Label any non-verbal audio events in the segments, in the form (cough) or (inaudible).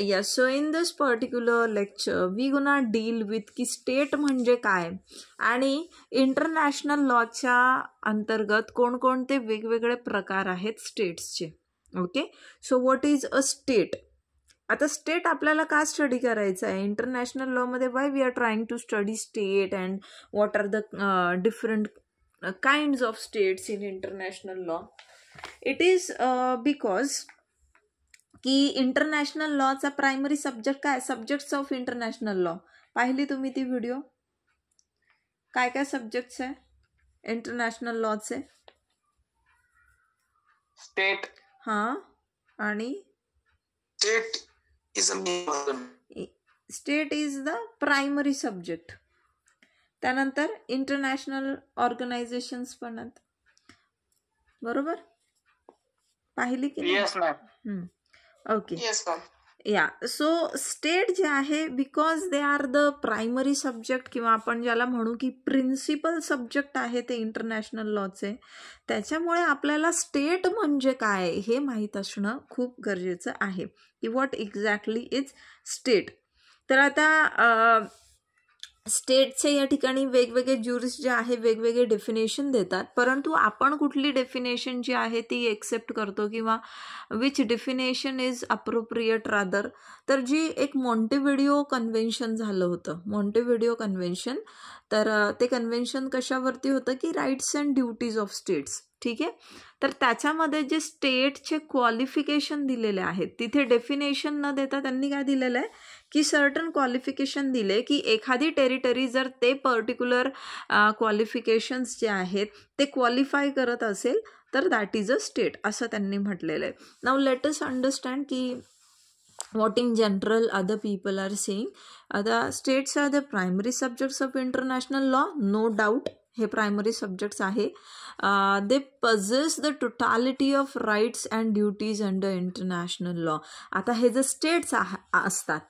या so in this particular lecture we gonna deal with की state म्हणजे काय आणि इंटरनॅशनल लॉच्या अंतर्गत कोणकोणते वेगवेगळे प्रकार आहेत स्टेट्सचे okay so what is a state आता स्टेट आपल्याला का स्टडी करायचं आहे इंटरनॅशनल लॉमध्ये why we are trying to study state and what are the different kinds of states in international law it is because की इंटरनॅशनल लॉचा primary subject काय subjects of international law पाहिली तुम्ही ती व्हिडिओ काय काय सब्जेक्ट्स आहे इंटरनॅशनल लॉचे स्टेट हा आणि state is state is the primary subject त्यानंतर इंटरनॅशनल ऑर्गनायझेशन पण आहेत बरोबर पाहिली की ओके या सो स्टेट जे आहे because they are the primary subject किंवा आपण ज्याला म्हणू की प्रिन्सिपल सब्जेक्ट आहे ते इंटरनॅशनल लॉचे त्याच्यामुळे आपल्याला स्टेट म्हणजे काय हे माहीत असणं खूप गरजेचं आहे की व्हॉट एक्झॅक्टली इज स्टेट तर आता स्टेटचे या ठिकाणी वेगवेगळे ज्युरिस्ट जे आहे वेगवेगळे डेफिनेशन देतात परंतु आपण कुठली डेफिनेशन जी आहे ती एक्सेप्ट करतो किंवा which definition is appropriate rather तर जी एक मॉन्टेव्हिडिओ कन्व्हेन्शन झालं होतं मॉन्टेव्हिडिओ कन्व्हेन्शन तर ते कन्व्हेन्शन कशावरती होतं की rights and duties of states ठीक आहे तर त्याच्यामध्ये जे स्टेटचे क्वालिफिकेशन दिलेले आहेत तिथे डेफिनेशन न देता त्यांनी काय दिलेलं आहे की सर्टन क्वालिफिकेशन दिले की एखादी टेरिटरी जर ते पर्टिक्युलर क्वालिफिकेशन्स जे आहेत ते क्वालिफाय करत असेल तर दॅट इज अ स्टेट असं त्यांनी म्हटलेलं आहे नाव अस अंडरस्टँड की वॉटिंग general general people people are saying states states the the subjects subjects of law law no doubt हे प्रायमरी सब्जेक्ट्स आहे they possess the totality of rights and duties under international law आता हे जे states असतात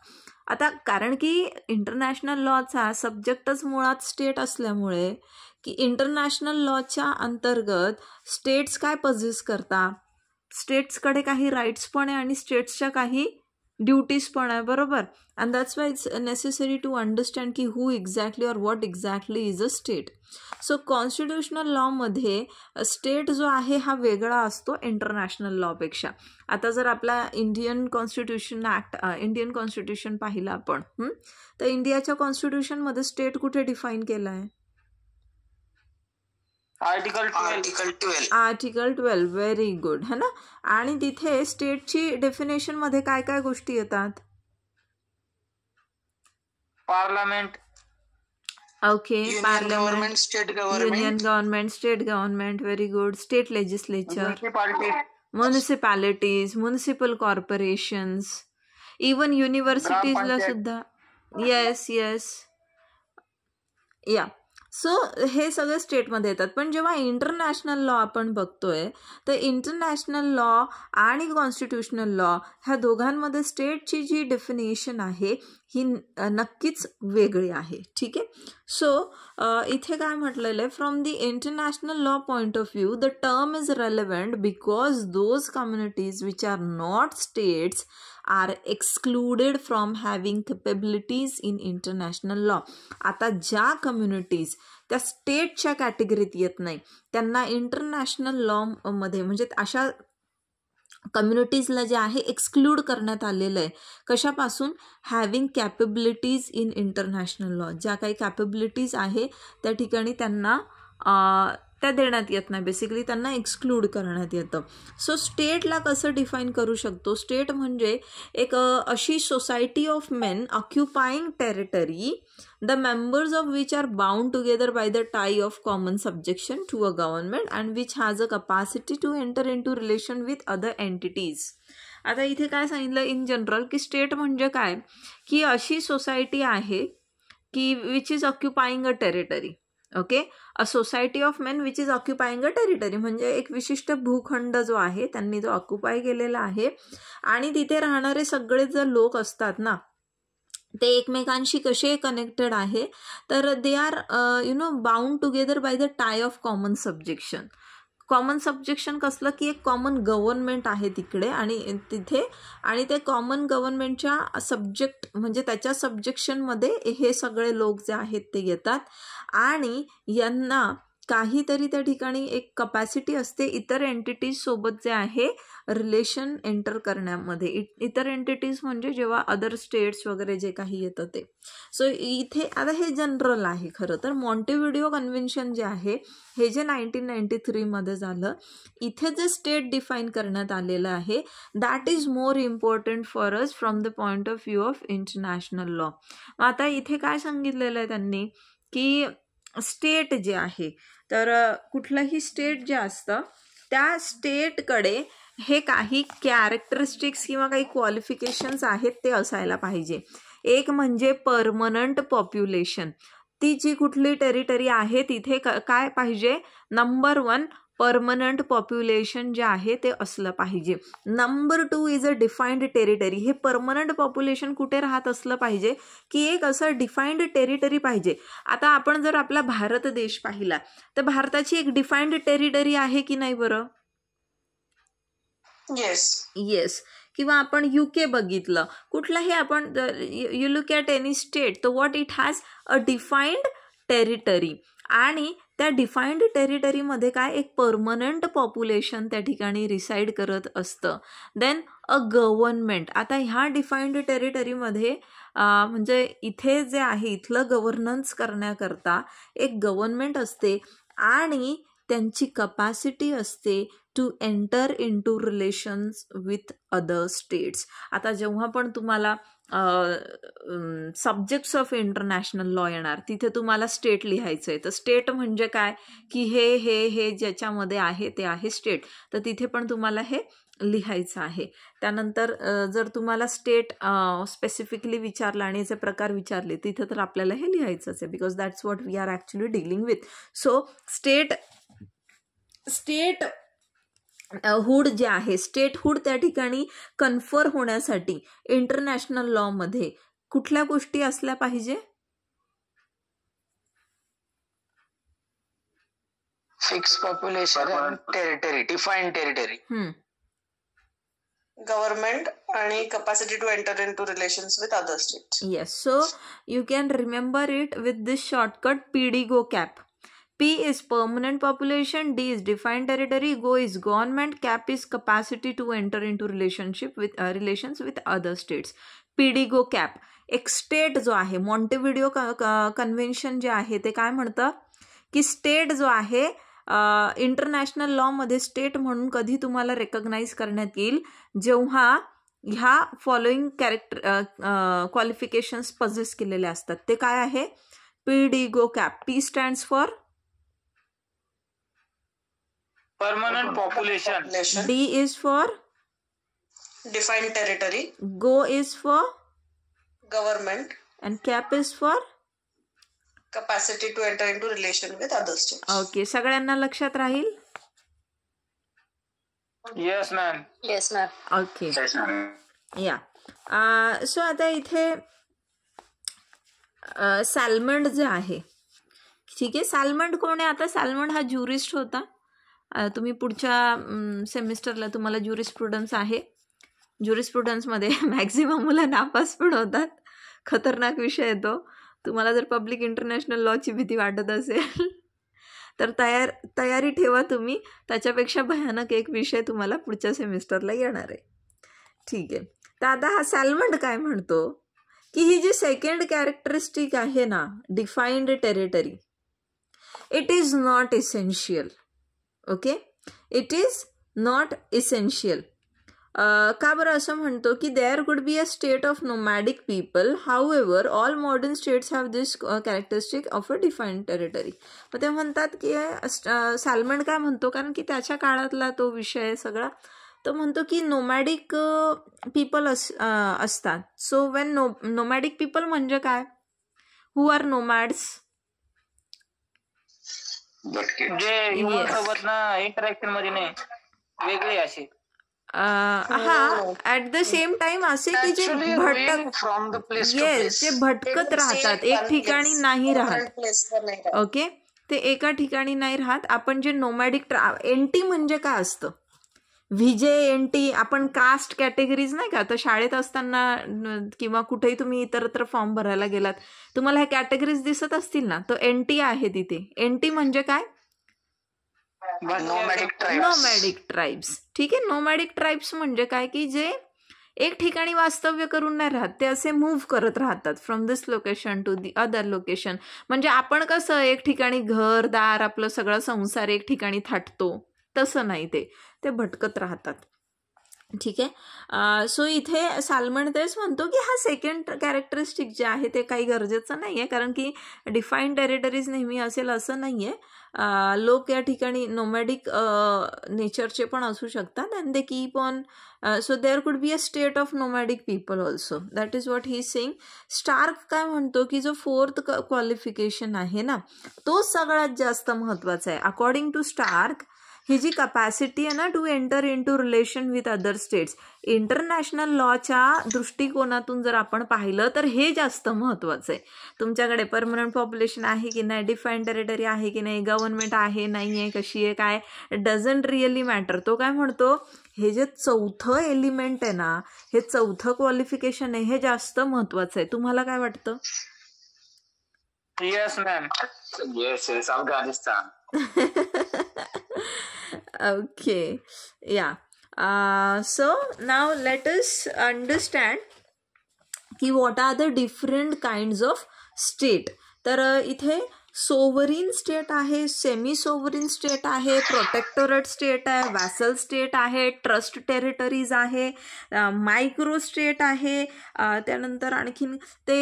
आता कारण की international लॉचा सब्जेक्टच मुळात स्टेट असल्यामुळे की इंटरनॅशनल लॉच्या अंतर्गत स्टेट्स काय पजिस करता स्टेट्सकडे काही राईट्स पण आहे आणि स्टेट्सच्या काही ड्युटीज पण आहे बरोबर and that's why it's necessary to understand की who exactly or what exactly is a state so constitutional लॉमध्ये स्टेट जो आहे हा वेगळा असतो इंटरनॅशनल लॉपेक्षा आता जर आपला Indian constitution act Indian constitution पाहिलं आपण तर इंडियाच्या कॉन्स्टिट्यूशनमध्ये स्टेट कुठे डिफाईन केलं आहे article article twelve article twelve very good है ना आणि तिथे स्टेटची डेफिनेशन मध्ये काय काय गोष्टी येतात parliament okay parliament state government union government state government very good state legislature municipalities municipal corporation even युनिव्हर्सिटीजला सुद्धा येस येस या सो हे सगळे स्टेटमध्ये येतात पण जेव्हा इंटरनॅशनल लॉ आपण बघतोय तर इंटरनॅशनल लॉ आणि कॉन्स्टिट्युशनल लॉ ह्या दोघांमध्ये स्टेटची जी डेफिनेशन आहे ही नक्कीच वेगळी आहे ठीक आहे सो इथे काय म्हटलेलं आहे from the international law point of view the term is relevant because those communities which are not states are excluded from having capabilities in international law आता ज्या कम्युनिटीज त्या स्टेटच्या कॅटेगरीत येत नाही त्यांना इंटरनॅशनल लॉमध्ये म्हणजे अशा कम्युनिटीजला जे आहे एक्सक्लूड करण्यात आलेलं आहे कशापासून having capabilities in international law ज्या काही कॅपेबिलिटीज आहे त्या ठिकाणी त्यांना त्या देण्यात येत नाही बेसिकली त्यांना एक्सक्लूड करण्यात येतं सो स्टेटला कसं डिफाईन करू शकतो स्टेट म्हणजे एक अशी society of men occupying territory the members of which are bound together by the tie of common subjection to a government and which has a capacity to enter into relation with other entities आता इथे काय सांगितलं in general की state म्हणजे काय की अशी society आहे की which is occupying a territory okay a society of men which is occupying a territory म्हणजे एक विशिष्ट भूखंड जो आहे त्यांनी जो ऑक्युपाय केलेला आहे आणि तिथे राहणारे सगळे जे लोक असतात ना ते एकमेकांशी कसे कनेक्टेड आहे तर they are you know bound together by the tie of common subjection common subjection कसलं की एक कॉमन गव्हर्नमेंट आहे तिकडे आणि तिथे आणि ते कॉमन गव्हर्नमेंटच्या सब्जेक्ट म्हणजे त्याच्या सब्जेक्शनमध्ये हे सगळे लोक जे आहेत ते घेतात आणि यांना काहीतरी त्या ठिकाणी एक कपॅसिटी असते इतर एंटिटीजसोबत जे आहे रिलेशन एंटर करण्यामध्ये इ इतर एंटिटीज म्हणजे जेव्हा अदर स्टेट्स वगैरे जे काही येतं ते सो इथे आता हे जनरल आहे खरं तर मॉन्टेव्हिडिओ कन्व्हेन्शन जे आहे हे जे नाईन्टीन नाईन्टी थ्रीमध्ये झालं इथे जे स्टेट डिफाईन करण्यात आलेलं आहे that is more important for us from the point of view of international law आता इथे काय सांगितलेलं आहे त्यांनी की स्टेट जे आहे तर कुठलंही स्टेट जे असतं त्या स्टेटकडे हे काही कॅरेक्टरिस्टिक्स किंवा काही क्वालिफिकेशन्स आहेत ते असायला पाहिजे एक म्हणजे परमनंट पॉप्युलेशन ती जी कुठली टेरिटरी आहे तिथे काय पाहिजे नंबर वन परमनंट पॉप्युलेशन जे आहे ते असलं पाहिजे number two is a defined territory हे परमनंट पॉप्युलेशन कुठे राहत असलं पाहिजे की एक असं डिफाईंड टेरिटरी पाहिजे आता आपण जर आपला भारत देश पाहिला तर भारताची एक डिफाईंड टेरिटरी आहे की नाही बरं येस येस किंवा आपण युके बघितलं कुठलाही आपण you look at any state तर what it has a defined territory आणि त्या डिफाईंड टेरिटरीमध्ये काय एक परमनंट पॉप्युलेशन त्या ठिकाणी रिसाईड करत असतं देन अ गव्हर्नमेंट आता ह्या डिफाईंड टेरिटरीमध्ये म्हणजे इथे जे आहे इथलं गव्हर्नन्स करण्याकरता एक गव्हर्नमेंट असते आणि त्यांची कपॅसिटी असते to enter into relations with other states आता जेव्हा पण तुम्हाला सब्जेक्ट्स ऑफ इंटरनॅशनल लॉ येणार तिथे तुम्हाला स्टेट लिहायचं आहे तर स्टेट म्हणजे काय की हे हे हे ज्याच्यामध्ये आहे ते आहे स्टेट तर तिथे पण तुम्हाला हे लिहायचं आहे त्यानंतर जर तुम्हाला स्टेट स्पेसिफिकली विचारलं आणि याचे प्रकार विचारले तिथे तर आपल्याला हे लिहायचंच आहे because that's what we are actually dealing with so state statehood जे आहे स्टेट हुड त्या ठिकाणी कन्फर होण्यासाठी इंटरनॅशनल लॉ मध्ये कुठल्या गोष्टी असल्या पाहिजे fix population territory define territory government आणि capacity to enter into relation with other state yes so you can remember it with this shortcut PD go cap P is permanent population, D is defined territory, Go is government, CAP is capacity to enter into relationship with uh, relations with other states. PD Go CAP. एक state जो आहे मॉन्टेव्हिडिओ convention जे आहे ते काय म्हणतं की state जो आहे इंटरनॅशनल लॉमध्ये स्टेट म्हणून कधी तुम्हाला रेकग्नाईज करण्यात येईल जेव्हा ह्या फॉलोईंग कॅरेक्टर क्वालिफिकेशन्स पजेस केलेले असतात ते काय आहे P D go cap P stands for permanent population D is for defined territory Go is for government and cap is for capacity to enter into relation with other states okay सगळ्यांना लक्षात राहील yes ma'am yes ma'am. Okay या so आता इथे सॅलमंड जे आहे ठीक आहे सॅलमंड कोण आहे आता सॅलमंड हा jurist. होता तुम्ही पुढच्या सेमिस्टरला तुम्हाला ज्युरिस्प्रुडन्स आहे ज्युरिस्प्रुडन्समध्ये मॅक्झिमम (laughs) मुलं नापास पण होतात खतरनाक विषय येतो तुम्हाला जर पब्लिक इंटरनॅशनल लॉची भीती वाटत असेल तर तयार तयारी ठेवा तुम्ही त्याच्यापेक्षा भयानक एक विषय तुम्हाला पुढच्या सेमिस्टरला येणार आहे ठीक आहे तर आता हा सॅलमंड काय म्हणतो की ही जी सेकंड कॅरेक्टरिस्टिक आहे ना defined territory it is not essential okay it is not essential का बरं असं म्हणतो की there could be a state of nomadic people however all modern states have this characteristic of a define territory मग ते म्हणतात की salmon काय म्हणतो कारण की त्याच्या काळातला तो विषय सगळा तो म्हणतो की नोमॅडिक पीपल अस असतात so when no nomadic people म्हणजे काय हू आर नोमॅड्स जे ह्युमन सोबत ना इंटरॅक्शन मध्ये नाही वेगळे असे हा ऍट द सेम टाइम असे की जे भटक from the place yes place. जे भटकत राहतात एक ठिकाणी नाही राहत ओके ते एका ठिकाणी नाही राहत आपण जे नोमॅडिक ट्रा एंटी म्हणजे काय असतं व्हिजे एन टी आपण कास्ट कॅटेगरीज नाही का तर शाळेत असताना किंवा कुठेही तुम्ही इतरत्र फॉर्म भरायला गेलात तुम्हाला ह्या कॅटेगरीज दिसत असतील ना तो एन टी आहे तिथे एन टी म्हणजे काय नोमॅडिक ट्राईब्स ठीक आहे नोमॅडिक ट्राईब्स म्हणजे काय की जे एक ठिकाणी वास्तव्य करून नाही राहत ते असे मूव्ह करत राहतात from this location to the other location म्हणजे आपण कसं एक ठिकाणी घर दार आपलं सगळं संसार एक ठिकाणी थाटतो तसं नाही ते ते भटकत राहतात ठीक आहे सो इथे सालमन तेच म्हणतो की हा सेकंड कॅरेक्टरिस्टिक जे आहे ते काही गरजेचं नाही आहे कारण की डिफाईन टेरिटरीज नेहमी असेल असं नाही आहे लोक या ठिकाणी नोमॅडिक नेचरचे पण असू शकतात and they keep on so there could be a state of nomadic people also that is what he सिंग स्टार्क काय म्हणतो की जो फोर्थ क्वालिफिकेशन आहे ना तो सगळ्यात जास्त महत्त्वाचा आहे अकॉर्डिंग टू स्टार्क ही जी कपॅसिटी आहे ना to enter into relation with other states international लॉच्या दृष्टिकोनातून जर आपण पाहिलं तर हे जास्त महत्त्वाचं आहे तुमच्याकडे परमनंट पॉप्युलेशन आहे की नाही डिफाईन टेरिटरी आहे की नाही गव्हर्नमेंट आहे नाही आहे कशी आहे काय डझंट रिअली मॅटर तो काय म्हणतो हे जे चौथं एलिमेंट आहे ना हे चौथं क्वालिफिकेशन आहे हे जास्त महत्वाचं आहे तुम्हाला काय वाटतं yes ma'am yes yes Afghanistan okay yeah uh, so now let us understand की what are the different kinds of state तर uh, इथे सोवरीन स्टेट आहे सेमी सोवरीन स्टेट आहे प्रोटेक्टोरेट स्टेट आहे वॅसल स्टेट आहे ट्रस्ट टेरिटरीज आहे micro state आहे त्यानंतर आणखीन ते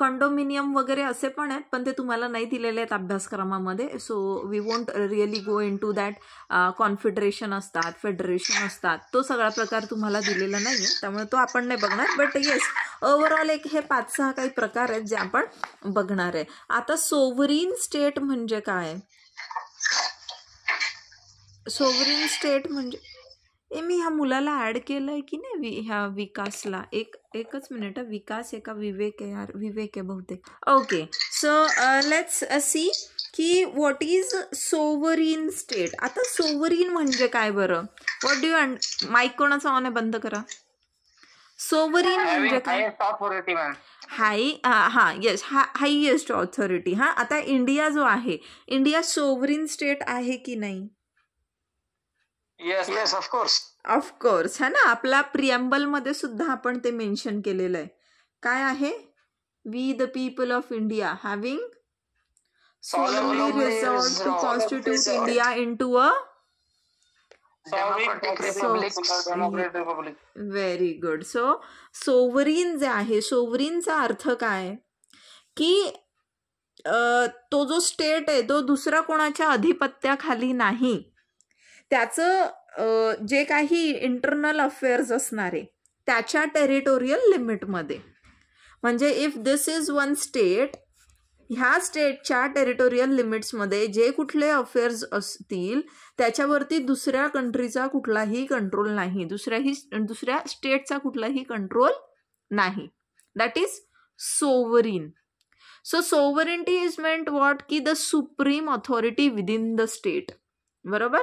कंडोमिनियम वगैरे असे पण आहेत पण ते तुम्हाला नाही दिलेले आहेत अभ्यासक्रमामध्ये so we won't really go into that confederation असतात फेडरेशन असतात तो सगळा प्रकार तुम्हाला दिलेला नाही आहे त्यामुळे तो आपण नाही बघणार बट येस ओव्हरऑल एक हे पाच सहा काही प्रकार आहेत जे आपण बघणार आहे आता सोवरी सोवरीन स्टेट म्हणजे काय सोवरीन स्टेट म्हणजे ए मी ह्या मुलाला ॲड केलं आहे की नाही वि ह्या विकासला एक एकच मिनिट विकास एका विवेक आहे यार विवेक आहे बहुतेक ओके सो लेट्स सी की व्हॉट इज सोवरीन स्टेट आता सोवरीन म्हणजे काय बरं व्हॉट डू अंड माईक कोणाचा ऑन आहे बंद करा सोवरीन म्हणजे काय हाय uh, हा यस हा हायएस्ट ऑथॉरिटी हा आता इंडिया जो आहे इंडिया सोवरीन स्टेट आहे की नाही ऑफकोर्स है ना आपला प्रियंबल मध्ये सुद्धा आपण ते मेन्शन केलेलं आहे काय आहे we the people of India having solemnly resolved to constitute India into a very good so sovereign जे आहे सोवरीनचा अर्थ काय की तो जो स्टेट आहे तो दुसरा कोणाच्या अधिपत्याखाली नाही त्याचं जे काही इंटरनल अफेअर्स असणारे त्याच्या टेरिटोरियल लिमिटमध्ये म्हणजे if this is one state ह्या स्टेटच्या टेरिटोरियल लिमिट्समध्ये जे कुठले अफेअर्स असतील त्याच्यावरती दुसऱ्या कंट्रीचा कुठलाही कंट्रोल नाही दुसऱ्याही दुसऱ्या स्टेटचा कुठलाही कंट्रोल नाही that is sovereign so sovereignty is meant what की the supreme authority within the state बरोबर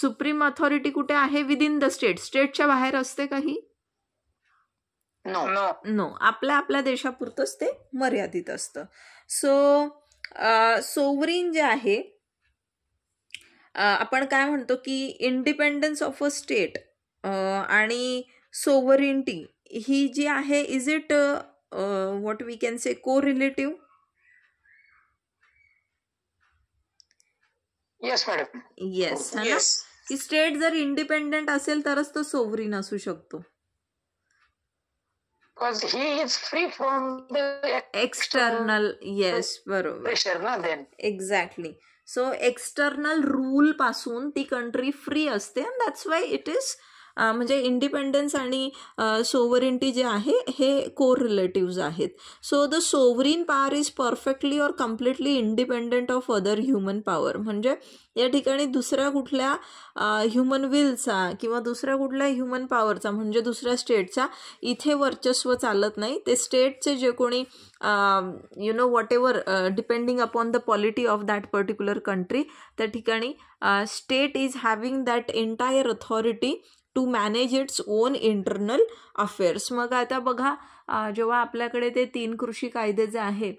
सुप्रीम ऑथॉरिटी कुठे आहे विदिन द स्टेट स्टेटच्या बाहेर असते काही नो नो आपल्या आपल्या देशापुरतंच ते मर्यादित असतं सो सोवरीन जे आहे आपण काय म्हणतो की इंडिपेंडन्स ऑफ अ स्टेट आणि सोवरिंटी ही जी आहे is it what we can say correlative yes madam yes की स्टेट जर इंडिपेंडेंट असेल तरच तो सोवरीन असू शकतो because he is free from the external, external yes pressure na then exactly so external rule pasun the country free as then. that's why it is म्हणजे independence आणि sovereignty जे आहे हे कोर रिलेटिव्ज आहेत so the sovereign power is perfectly और completely independent of other human power म्हणजे या ठिकाणी दुसऱ्या कुठल्या ह्युमन विलचा किंवा दुसऱ्या कुठल्या ह्युमन पॉवरचा म्हणजे दुसऱ्या स्टेटचा इथे वर्चस्व चालत नाही ते स्टेटचे जे कोणी you know whatever depending upon the polity of that particular country त्या ठिकाणी state is having that entire authority to manage its own internal affairs मग आता बघा जेव्हा आपल्याकडे ते तीन कृषी कायदे जे आहे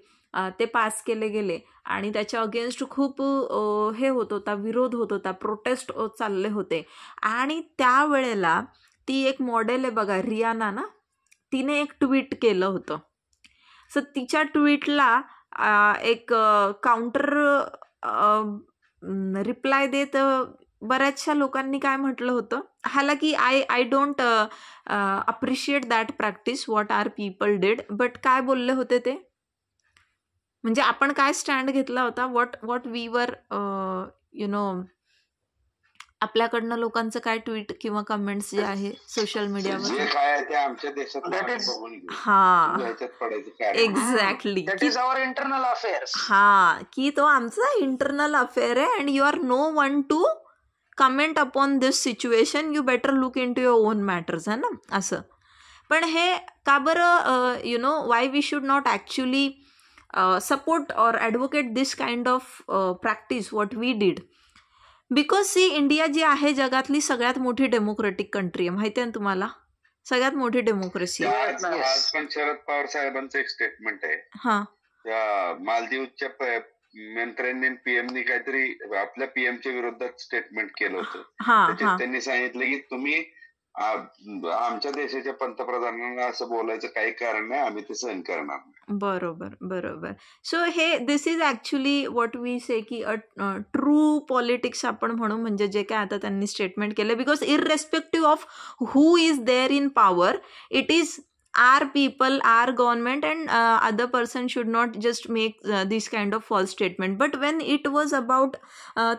ते पास केले गेले आणि त्याच्या अगेन्स्ट खूप हे होत होता विरोध होत होता प्रोटेस्ट चालले होते आणि त्यावेळेला ती एक मॉडेल आहे बघा रियाना ना तिने एक ट्विट केलं होतं सो तिच्या ट्विटला एक काउंटर रिप्लाय देत बऱ्याचशा लोकांनी काय म्हटलं होतं की I I don't appreciate that practice what are people did but काय बोलले होते ते म्हणजे आपण काय स्टँड घेतला होता what what we were you know आपल्याकडनं लोकांचं काय ट्विट किंवा कमेंट्स जे आहे सोशल मीडियावर हा एक्झॅक्टली हा की तो आमचा इंटरनल अफेअर आहे and you are no one to comment upon this situation you better look into your own matters है ना असं पण हे का बरं you know why we should not actually support or advocate this kind of practice what we did because see India जी आहे जगातली सगळ्यात मोठी डेमोक्रेटिक कंट्री आहे माहिती आहे ना तुम्हाला सगळ्यात मोठी डेमोक्रेसी आहे शरद पवार साहेबांचं एक स्टेटमेंट आहे हा मालदीवच्या मंत्र्यांनी पीएमनी काहीतरी आपल्या च्या विरोधात स्टेटमेंट केलं होतं त्यांनी सांगितलं की तुम्ही आमच्या देशाच्या पंतप्रधानांना असं बोलायचं काही कारण नाही आम्ही ते सहन करणार बरोबर बरोबर सो हे this is actually what we say की अ ट्रू पॉलिटिक्स आपण म्हणू म्हणजे जे काय आता त्यांनी स्टेटमेंट केलं because irrespective of who is there in power it is are people are government and other person should not just make this kind of false statement but when it was about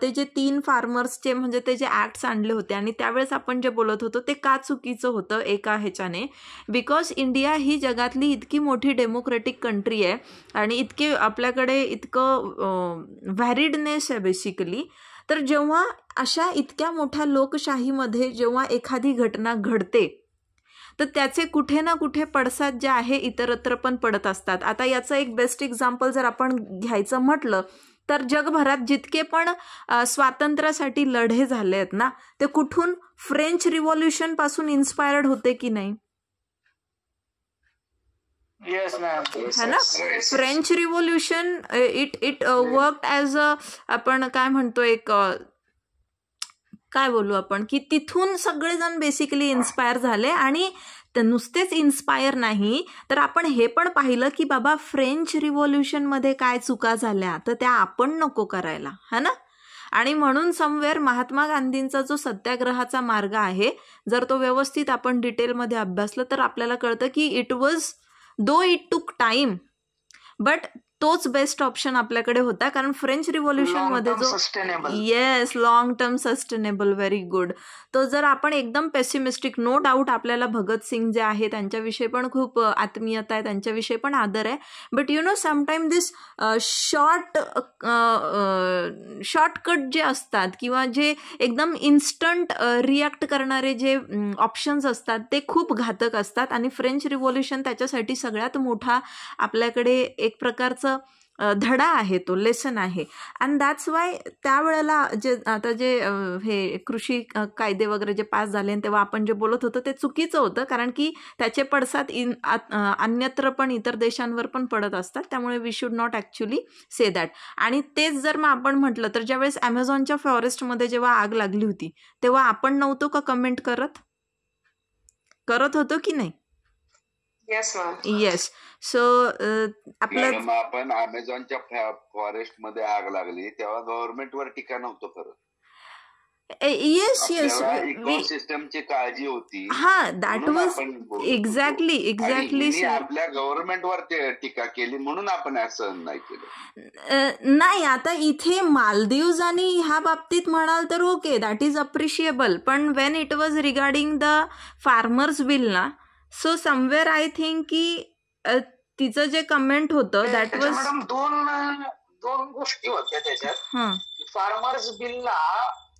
ते जे तीन फार्मर्सचे म्हणजे ते जे acts आणले होते आणि त्यावेळेस आपण जे बोलत होतो ते का चुकीचं होतं एका ह्याच्याने बिकॉज इंडिया ही जगातली इतकी मोठी डेमोक्रेटिक कंट्री आहे आणि इतके आपल्याकडे इतकं व्हॅरिडनेस आहे बेसिकली तर जेव्हा अशा इतक्या मोठ्या लोकशाहीमध्ये जेव्हा एखादी घटना घडते तर त्याचे कुठे ना कुठे पडसाद जे आहे इतरत्र पण पडत असतात आता याचं एक बेस्ट एक्झाम्पल जर आपण घ्यायचं म्हटलं तर जगभरात जितके पण स्वातंत्र्यासाठी लढे झाले आहेत ना ते कुठून फ्रेंच रिव्हॉल्युशन पासून इन्स्पायर्ड होते की नाही है ना French revolution it it work as a आपण काय म्हणतो एक काय बोलू आपण की तिथून सगळेजण बेसिकली इन्स्पायर झाले आणि नुसतेच इन्स्पायर नाही तर आपण हे पण पाहिलं की बाबा फ्रेंच मध्ये काय चुका झाल्या तर त्या आपण नको करायला है ना आणि म्हणून समवेअर महात्मा गांधींचा जो सत्याग्रहाचा मार्ग आहे जर तो व्यवस्थित आपण डिटेलमध्ये अभ्यासला तर आपल्याला कळतं की it was though it took time but तोच बेस्ट ऑप्शन आपल्याकडे होता कारण फ्रेंच मध्ये जो yes long term sustainable very good तो जर आपण एकदम पेसिमिस्टिक नो डाऊट आपल्याला भगतसिंग जे आहे त्यांच्याविषयी पण खूप आत्मीयता आहे त्यांच्याविषयी पण आदर आहे but you know sometime this short shortcut जे असतात किंवा जे एकदम इन्स्टंट रिॲक्ट करणारे जे ऑप्शन्स असतात ते खूप घातक असतात आणि फ्रेंच रिव्होल्युशन त्याच्यासाठी सगळ्यात मोठा आपल्याकडे एक प्रकारचं धडा आहे तो लेसन आहे अँड दॅट्स वाय त्यावेळेला जे आता जे हे कृषी कायदे वगैरे जे पास झाले तेव्हा आपण जे बोलत होतो ते चुकीचं होतं कारण की त्याचे पडसाद इन अन्यत्र पण इतर देशांवर पण पडत असतात त्यामुळे we should not actually say that आणि तेच जर मग आपण म्हटलं तर ज्यावेळेस ॲमेझॉनच्या फॉरेस्टमध्ये जेव्हा आग लागली होती तेव्हा आपण नव्हतो का कमेंट करत करत होतो की नाही येस सो आपल्या आपलं आपण अमेझॉनच्या फॉरेस्ट मध्ये आग लागली तेव्हा गव्हर्नमेंट वर टीका नव्हतं खरं येस येस सिस्टमची काळजी होती हा दॅट वॉज एक्झॅक्टली एक्झॅक्टली आपल्या गव्हर्नमेंट वर टीका केली म्हणून आपण असं नाही केलं नाही आता इथे मालदीव्ज आणि ह्या बाबतीत म्हणाल तर ओके दॅट इज अप्रिशिएबल पण when it was regarding the farmers bill ना सो समवेअर आय थिंक की तिचं जे कमेंट होतं दॅट वॉज दोन दोन गोष्टी होत्या त्याच्यात फार्मर्स बिलला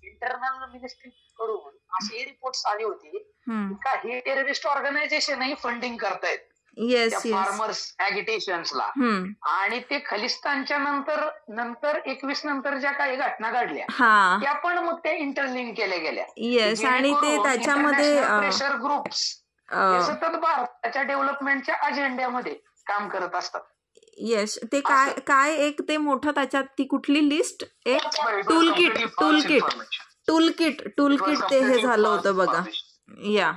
इंटरनल मिनिस्ट्री कडून अशी रिपोर्ट आली होती का हे टेररिस्ट ऑर्गनायझेशनही फंडिंग करतायत येस फार्मर्स ऍगिटेशन्सला आणि ते खलिस्तानच्या नंतर नंतर एकवीस नंतर ज्या काही घटना घडल्या त्या पण मग ते इंटरलिंक केल्या गेल्या येस आणि ते त्याच्यामध्ये प्रेशर ग्रुप्स सतत भारताच्या डेव्हलपमेंटच्या अजेंड्यामध्ये काम करत असतात येस ते काय काय एक ते मोठं त्याच्यात ती कुठली लिस्ट एक tool kit tool kit tool kit tool kit ते हे झालं होतं बघा या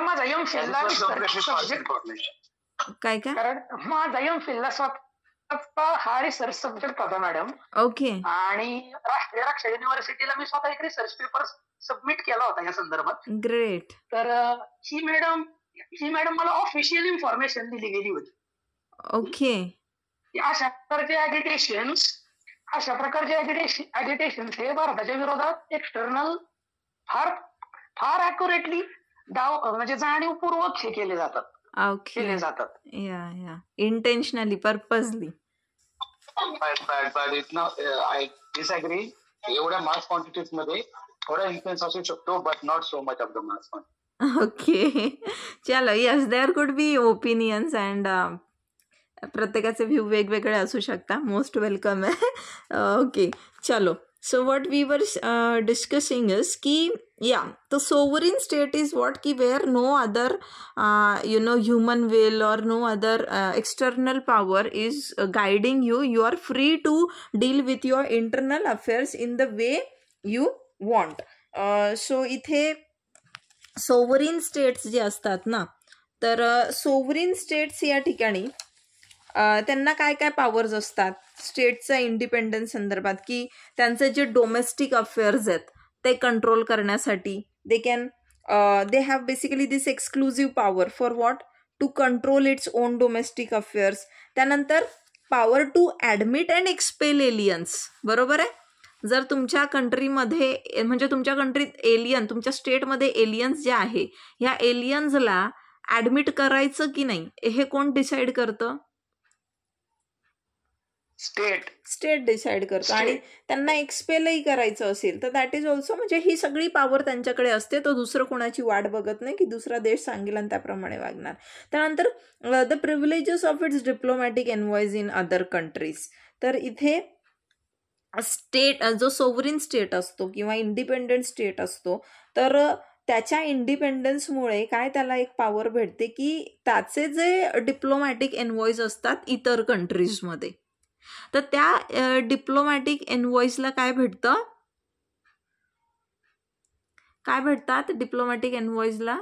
माझा यम (laughs) काय काय माझा एम कलकत्ता हा रिसर्च सब्जेक्ट होता मॅडम ओके आणि राष्ट्रीय रक्षा युनिव्हर्सिटीला मी स्वतः एक रिसर्च पेपर सबमिट केला होता या संदर्भात ग्रेट तर ही मॅडम ही मॅडम मला ऑफिशियल इन्फॉर्मेशन दिली गेली होती ओके अशा प्रकारचे ऍगिटेशन अशा प्रकारचे ऍगिटेशन हे भारताच्या विरोधात एक्सटर्नल फार फार अॅक्युरेटली डाव म्हणजे जाणीवपूर्वक हे केले जातात केले जातात या intentionally purposely but it I disagree एवढ्या मास क्वांटिटीज मध्ये थोडा इन्फ्लुएन्स असू शकतो but not so much of the mass okay चलो yes there could be opinions and प्रत्येकाचे व्ह्यू वेगवेगळे असू शकता मोस्ट वेलकम आहे ओके चलो so what we are discussing is की या the sovereign state is what की where no other you know human well और no other external power is guiding you you are free to deal with your internal affairs in the way you want so इथे sovereign states जे असतात ना तर sovereign uh, states या ठिकाणी त्यांना काय काय पॉवर्स असतात स्टेटचा इंडिपेंडन्स संदर्भात की त्यांचे जे डोमेस्टिक अफेअर्स आहेत ते कंट्रोल करण्यासाठी they can they have basically this exclusive power for what to control its own domestic affairs त्यानंतर power to admit and expel aliens बरोबर आहे जर तुमच्या कंट्रीमध्ये म्हणजे तुमच्या कंट्रीत एलियन तुमच्या स्टेटमध्ये एलियन्स जे आहे ह्या एलियन्सला ॲडमिट करायचं की नाही हे कोण डिसाईड करतं स्टेट स्टेट डिसाईड करतो आणि त्यांना एक्सपेलही करायचं असेल तर दॅट इज ऑल्सो म्हणजे ही सगळी पॉवर त्यांच्याकडे असते तो दुसरं कोणाची वाट बघत नाही की दुसरा देश सांगेल आणि त्याप्रमाणे वागणार त्यानंतर the privileges of its diplomatic envoys in other countries तर इथे स्टेट जो सोवरिन स्टेट असतो किंवा इंडिपेंडंट स्टेट असतो तर त्याच्या इंडिपेंडन्समुळे काय त्याला एक पॉवर भेटते की त्याचे जे डिप्लोमॅटिक एनवॉइज असतात इतर कंट्रीजमध्ये तर त्या डिप्लोमॅटिक एनवॉइसला काय भेटतं काय भेटतात डिप्लोमॅटिक एनवॉइसला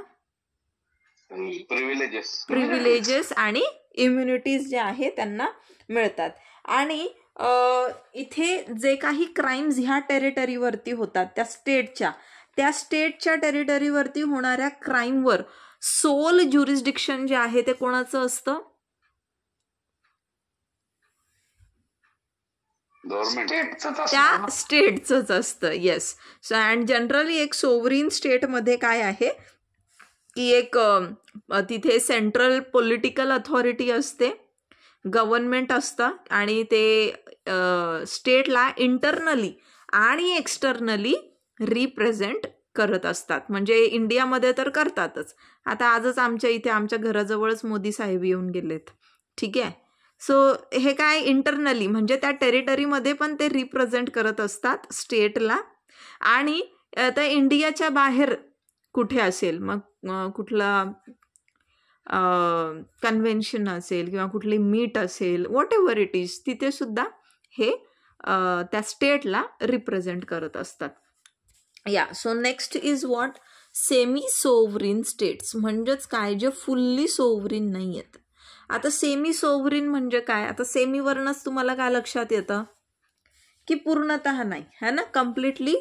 प्रिव्हिलेजेस प्रिव्हिलेजेस आणि इम्युनिटीज जे आहे त्यांना मिळतात आणि इथे जे काही क्राईम्स ह्या टेरिटरीवरती होतात त्या स्टेटच्या त्या स्टेटच्या टेरिटरीवरती होणाऱ्या क्राईमवर सोल ज्युरिस्डिक्शन जे आहे ते कोणाचं असतं त्या स्टेटच असतं येस सो अँड जनरली एक सोवरीन स्टेटमध्ये काय आहे की एक तिथे सेंट्रल पॉलिटिकल अथॉरिटी असते गव्हर्नमेंट असतं आणि ते स्टेटला इंटरनली आणि एक्सटर्नली रिप्रेझेंट करत असतात म्हणजे इंडियामध्ये तर करतातच आता आजच आमच्या इथे आमच्या घराजवळच मोदी साहेब येऊन गेलेत ठीक आहे सो हे काय इंटरनली म्हणजे त्या टेरिटरीमध्ये पण ते रिप्रेझेंट करत असतात स्टेटला आणि त्या इंडियाच्या बाहेर कुठे असेल मग कुठला कन्व्हेन्शन असेल किंवा कुठली मीट असेल वॉट एव्हर इट इज तिथे सुद्धा हे त्या स्टेटला रिप्रेझेंट करत असतात या so next is what semi sovereign states म्हणजेच काय जे फुल्ली सोवरीन नाही आहेत आता सेमी सोवरीन म्हणजे काय आता सेमीवरनच तुम्हाला काय लक्षात येतं की पूर्णत नाही है ना कम्प्लिटली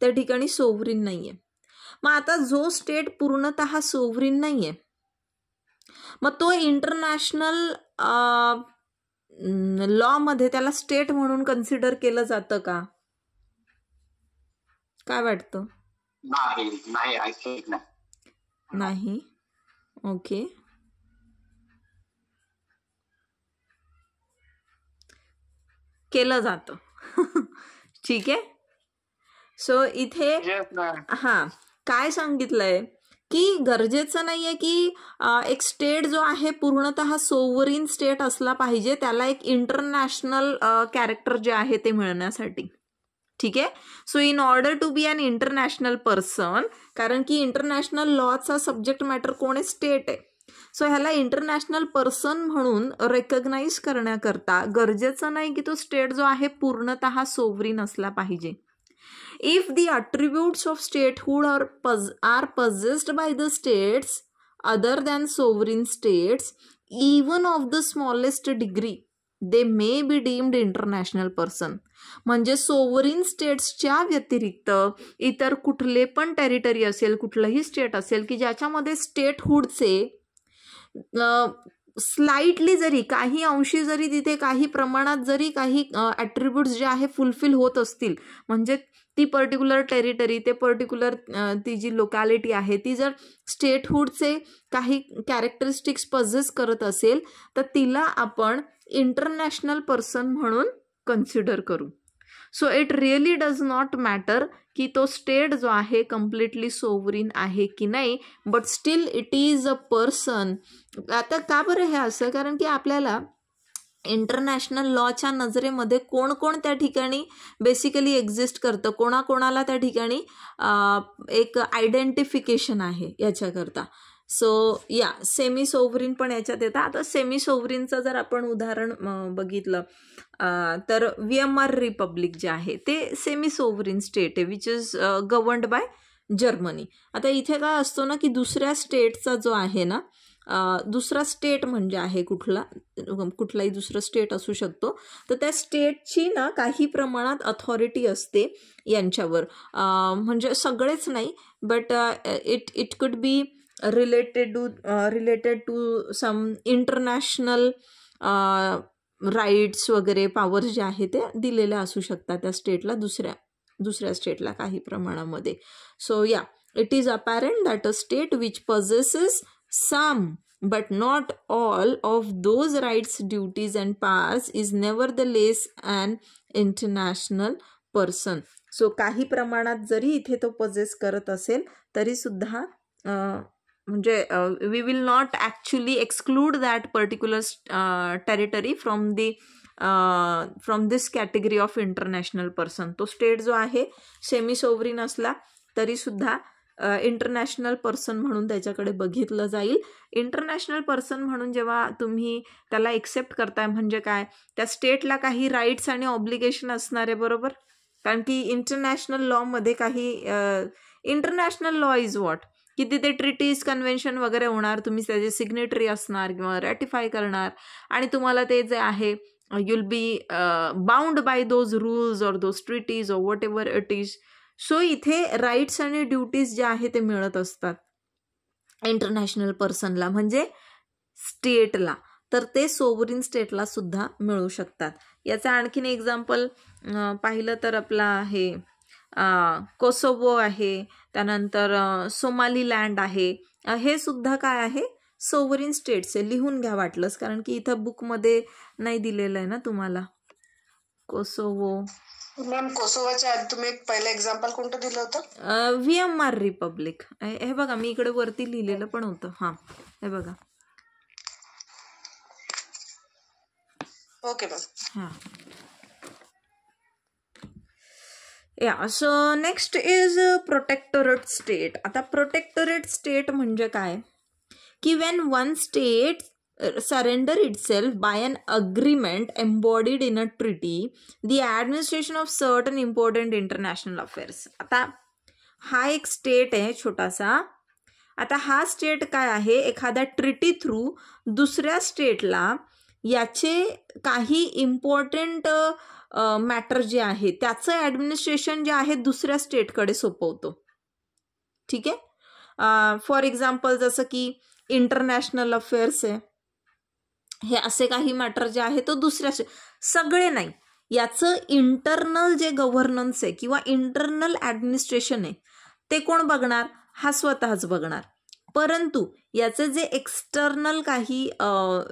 त्या ठिकाणी सोवरीन नाही आहे मग आता जो स्टेट पूर्णत सोवरीन नाही आहे मग तो इंटरनॅशनल लॉमध्ये त्याला स्टेट म्हणून कन्सिडर केलं जातं का काय वाटतं नाही ओके केलं जात (laughs) ठीक आहे सो इथे हा काय सांगितलंय की गरजेचं नाहीये की एक स्टेट जो आहे पूर्णतः सोवरीन स्टेट असला पाहिजे त्याला एक इंटरनॅशनल कॅरेक्टर जे आहे ते मिळण्यासाठी ठीक आहे so in order to be an international person कारण की इंटरनॅशनल लॉचा सब्जेक्ट मॅटर कोण आहे स्टेट आहे सो ह्याला इंटरनॅशनल पर्सन म्हणून रेकग्नाईज करण्याकरता गरजेचं नाही की तो स्टेट जो आहे पूर्णतः सोवरीन असला पाहिजे if the attributes of statehood are poss are possessed by the states other than sovereign states even of the smallest degree they may be deemed international person म्हणजे सोवरीन स्टेट्सच्या व्यतिरिक्त इतर कुठले पण टेरिटरी असेल कुठलंही स्टेट असेल की ज्याच्यामध्ये स्टेटहूडचे स्लाइटली जरी काही अंशी जरी तिथे काही प्रमाणात जरी काही ॲट्रिब्यूट्स जे आहे फुलफिल होत असतील म्हणजे ती पर्टिक्युलर टेरिटरी ते पर्टिक्युलर ती जी लोकॅलिटी आहे ती जर स्टेटहूडचे काही कॅरेक्टरिस्टिक्स पजेस करत असेल तर तिला आपण इंटरनॅशनल पर्सन म्हणून कन्सिडर करू so it really does not matter की तो स्टेट जो आहे कम्प्लिटली सोवरीन आहे की नाही but still it is a person आता का बरं हे असं कारण की आपल्याला इंटरनॅशनल लॉच्या नजरेमध्ये कोण कोण त्या ठिकाणी बेसिकली एक्झिस्ट करतं कोणाकोणाला त्या ठिकाणी एक आयडेंटिफिकेशन आहे याच्याकरता सो या सेमी सोव्हरीन पण याच्यात येतं आता सेमी सोवरीनचं जर आपण उदाहरण बघितलं तर वी एम आर रिपब्लिक जे आहे ते सेमी सोव्हरीन स्टेट आहे which is governed by Germany आता इथे काय असतो ना की दुसऱ्या स्टेटचा जो आहे ना दुसरा स्टेट म्हणजे आहे कुठला कुठलाही दुसरं स्टेट असू शकतो तर त्या स्टेटची ना काही प्रमाणात अथॉरिटी असते यांच्यावर म्हणजे सगळेच नाही but it it could be related to related uh, related to some international rights uh, वगैरे पॉवर्स जे आहे ते दिलेल्या असू शकतात त्या स्टेटला दुसऱ्या दुसऱ्या स्टेटला काही प्रमाणामध्ये सो या it is apparent that a state which possesses some but not all of those rights duties and powers is nevertheless and international person so काही प्रमाणात जरी इथे तो पजेस करत असेल तरीसुद्धा uh, म्हणजे we will not actually exclude that particular territory from the from this category of international person तो स्टेट जो आहे सेमी सोवरीन असला तरीसुद्धा इंटरनॅशनल पर्सन म्हणून त्याच्याकडे बघितलं जाईल इंटरनॅशनल पर्सन म्हणून जेव्हा तुम्ही त्याला एक्सेप्ट करताय म्हणजे काय त्या स्टेटला काही राईट्स आणि ऑब्लिगेशन असणार आहे बरोबर कारण की इंटरनॅशनल लॉमध्ये काही इंटरनॅशनल लॉ इज वॉट की तिथे ट्रिटीज कन्व्हेन्शन वगैरे होणार तुम्ही त्याचे सिग्नेटरी असणार किंवा रॅटिफाय करणार आणि तुम्हाला ते जे आहे you'll be bound by those rules or those treaties or whatever it is so इथे राईट्स आणि ड्युटीज जे आहे ते मिळत असतात इंटरनॅशनल पर्सनला म्हणजे स्टेटला तर ते सोवरीन स्टेटला सुद्धा मिळू शकतात याचं आणखीन एक्झाम्पल पाहिलं तर आपला आहे कोसोवो आहे त्यानंतर सोमाली लँड आहे हे सुद्धा काय आहे सोवरिन स्टेट्स आहे लिहून घ्या वाटलंच कारण की इथं बुकमध्ये नाही दिलेलं आहे ना तुम्हाला कोसोवो मॅम कोसोवाच्या तुम्ही पहिलं एक्झाम्पल कोणतं दिलं होतं व्ही एम आर रिपब्लिक हे बघा मी इकडे वरती लिहिलेलं पण होतं हां हे बघा ओके मॅम हां या so next is protectorate state आता प्रोटेक्टोरेट स्टेट म्हणजे काय की when one state surrender itself by an agreement embodied in a treaty the administration of certain important international affairs आता हा एक स्टेट आहे छोटासा आता हा स्टेट काय आहे एखाद्या ट्रिटी थ्रू दुसऱ्या स्टेटला याचे काही इम्पॉर्टंट मॅटर जे आहे त्याचं ॲडमिनिस्ट्रेशन जे आहे दुसऱ्या स्टेटकडे सोपवतो ठीक आहे फॉर एक्झाम्पल जसं की इंटरनॅशनल अफेअर्स आहे हे असे काही मॅटर जे आहे तो दुसऱ्या सगळे नाही याचं इंटरनल जे गव्हर्नन्स आहे किंवा इंटरनल ॲडमिनिस्ट्रेशन आहे ते कोण बघणार हा स्वतःच बघणार परंतु याचे जे एक्सटर्नल काही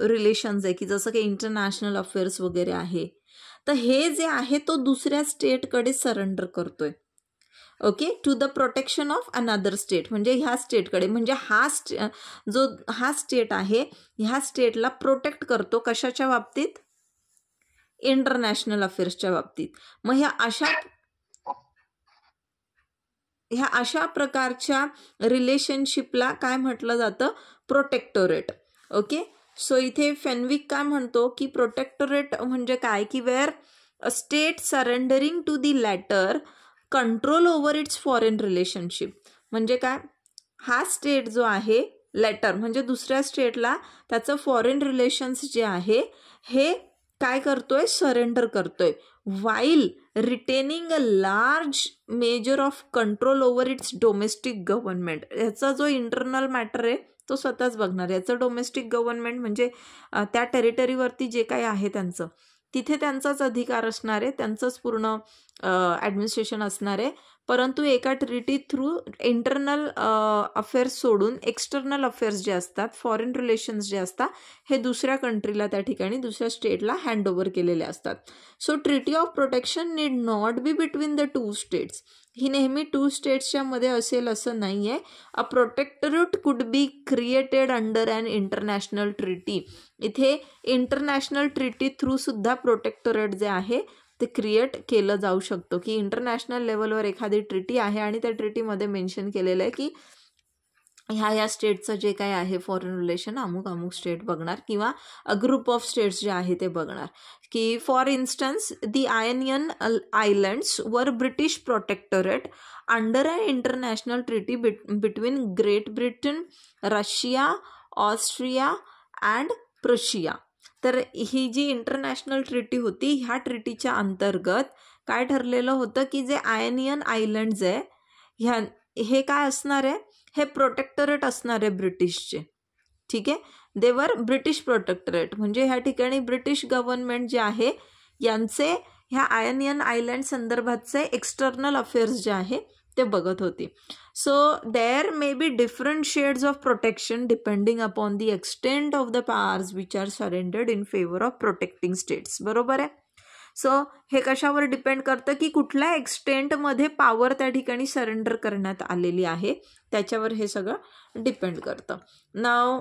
रिलेशन्स आहे की जसं की इंटरनॅशनल अफेअर्स वगैरे आहे तर हे जे आहे तो दुसऱ्या स्टेटकडे सरेंडर करतोय okay to the protection of another state म्हणजे ह्या स्टेटकडे म्हणजे हा स्टे जो हा स्टेट आहे ह्या स्टेटला प्रोटेक्ट करतो कशाच्या बाबतीत इंटरनॅशनल अफेअर्सच्या बाबतीत मग ह्या अशा ह्या अशा प्रकारच्या रिलेशनशिपला काय म्हटलं जातं प्रोटेक्टोरेट ओके सो इथे फेनविक काय म्हणतो की प्रोटेक्टोरेट म्हणजे काय की where a state surrendering to the latter control over its foreign relationship म्हणजे काय हा स्टेट जो आहे लेटर म्हणजे दुसऱ्या स्टेटला त्याचं फॉरेन रिलेशन्स जे आहे हे काय करतोय सरेंडर करतोय while retaining a large measure of control over its domestic government ह्याचा जो इंटरनल मॅटर आहे तो स्वतःच बघणार याचं डोमेस्टिक गव्हर्नमेंट म्हणजे त्या टेरिटरीवरती जे काही आहे त्यांचं तिथे त्यांचाच अधिकार असणार आहे त्यांचंच पूर्ण ॲडमिनिस्ट्रेशन असणार आहे परंतु एका ट्रिटी थ्रू इंटरनल अफेअर्स सोडून एक्सटर्नल अफेअर्स जे असतात फॉरेन रिलेशन्स जे असतात हे दुसऱ्या कंट्रीला त्या ठिकाणी दुसऱ्या स्टेटला हँड ओव्हर केलेले असतात so treaty of protection need not be between the two states ही नेहमी टू स्टेट्सच्या मध्ये असेल असं नाही आहे a protectorate could be created under and international treaty इथे इंटरनॅशनल ट्रिटी सुद्धा प्रोटेक्टरेट जे आहे ते क्रिएट केलं जाऊ शकतो की इंटरनॅशनल लेवलवर एखादी ट्रिटी आहे आणि त्या ट्रिटीमध्ये मेन्शन केलेलं आहे की ह्या ह्या स्टेटचं जे काय आहे फॉरेन रिलेशन अमुक अमुक स्टेट बघणार किंवा अ ग्रुप ऑफ स्टेट्स जे आहे ते बघणार की for instance the Ionian islands were British protectorate under a international treaty between Great Britain Russia Austria and Prussia तर ही जी इंटरनॅशनल ट्रीटी होती ह्या ट्रिटीच्या अंतर्गत काय ठरलेलं होतं की जे आयनियन आयलंड्स आहे ह्या हे काय असणार आहे हे प्रोटेक्टोरेट असणार आहे ब्रिटिशचे ठीक आहे देवर ब्रिटिश प्रोटेक्टरेट म्हणजे ह्या ठिकाणी ब्रिटिश गव्हर्नमेंट जे आहे यांचे ह्या आयनियन आयलँड संदर्भातचे एक्सटर्नल अफेअर्स जे आहे ते बघत होती so there may be different shades of protection depending upon the extent of the powers which are surrendered in favour of protecting states बरोबर आहे सो हे कशावर डिपेंड करतं की कुठल्या एक्सटेंटमध्ये पॉवर त्या ठिकाणी सरेंडर करण्यात आलेली आहे त्याच्यावर हे सगळं डिपेंड करतं now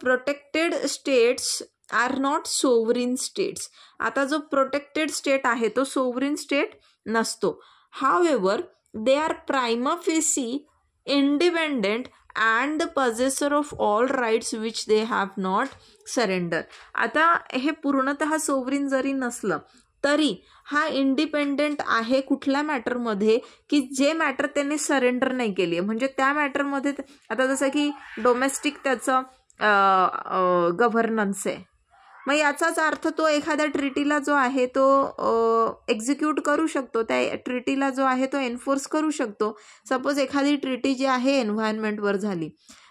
protected states are not sovereign states आता जो प्रोटेक्टेड स्टेट आहे तो सोवरीन स्टेट नसतो however they are prima facie independent and the possessor of all rights which they have not surrender आता हे पूर्णत सोवरीन जरी नसलं तरी हा इंडिपेंडेंट आहे कुठल्या मॅटरमध्ये की जे मॅटर त्यांनी सरेंडर नाही केली आहे म्हणजे त्या मॅटरमध्ये आता जसं की डोमेस्टिक त्याचं गव्हर्नन्स आहे मग याचाच अर्थ तो एखाद्या ट्रिटीला जो आहे तो एक्झिक्यूट करू शकतो त्या ट्रिटीला जो आहे तो एन्फोर्स करू शकतो सपोज एखादी ट्रिटी जी आहे एन्व्हायरमेंटवर झाली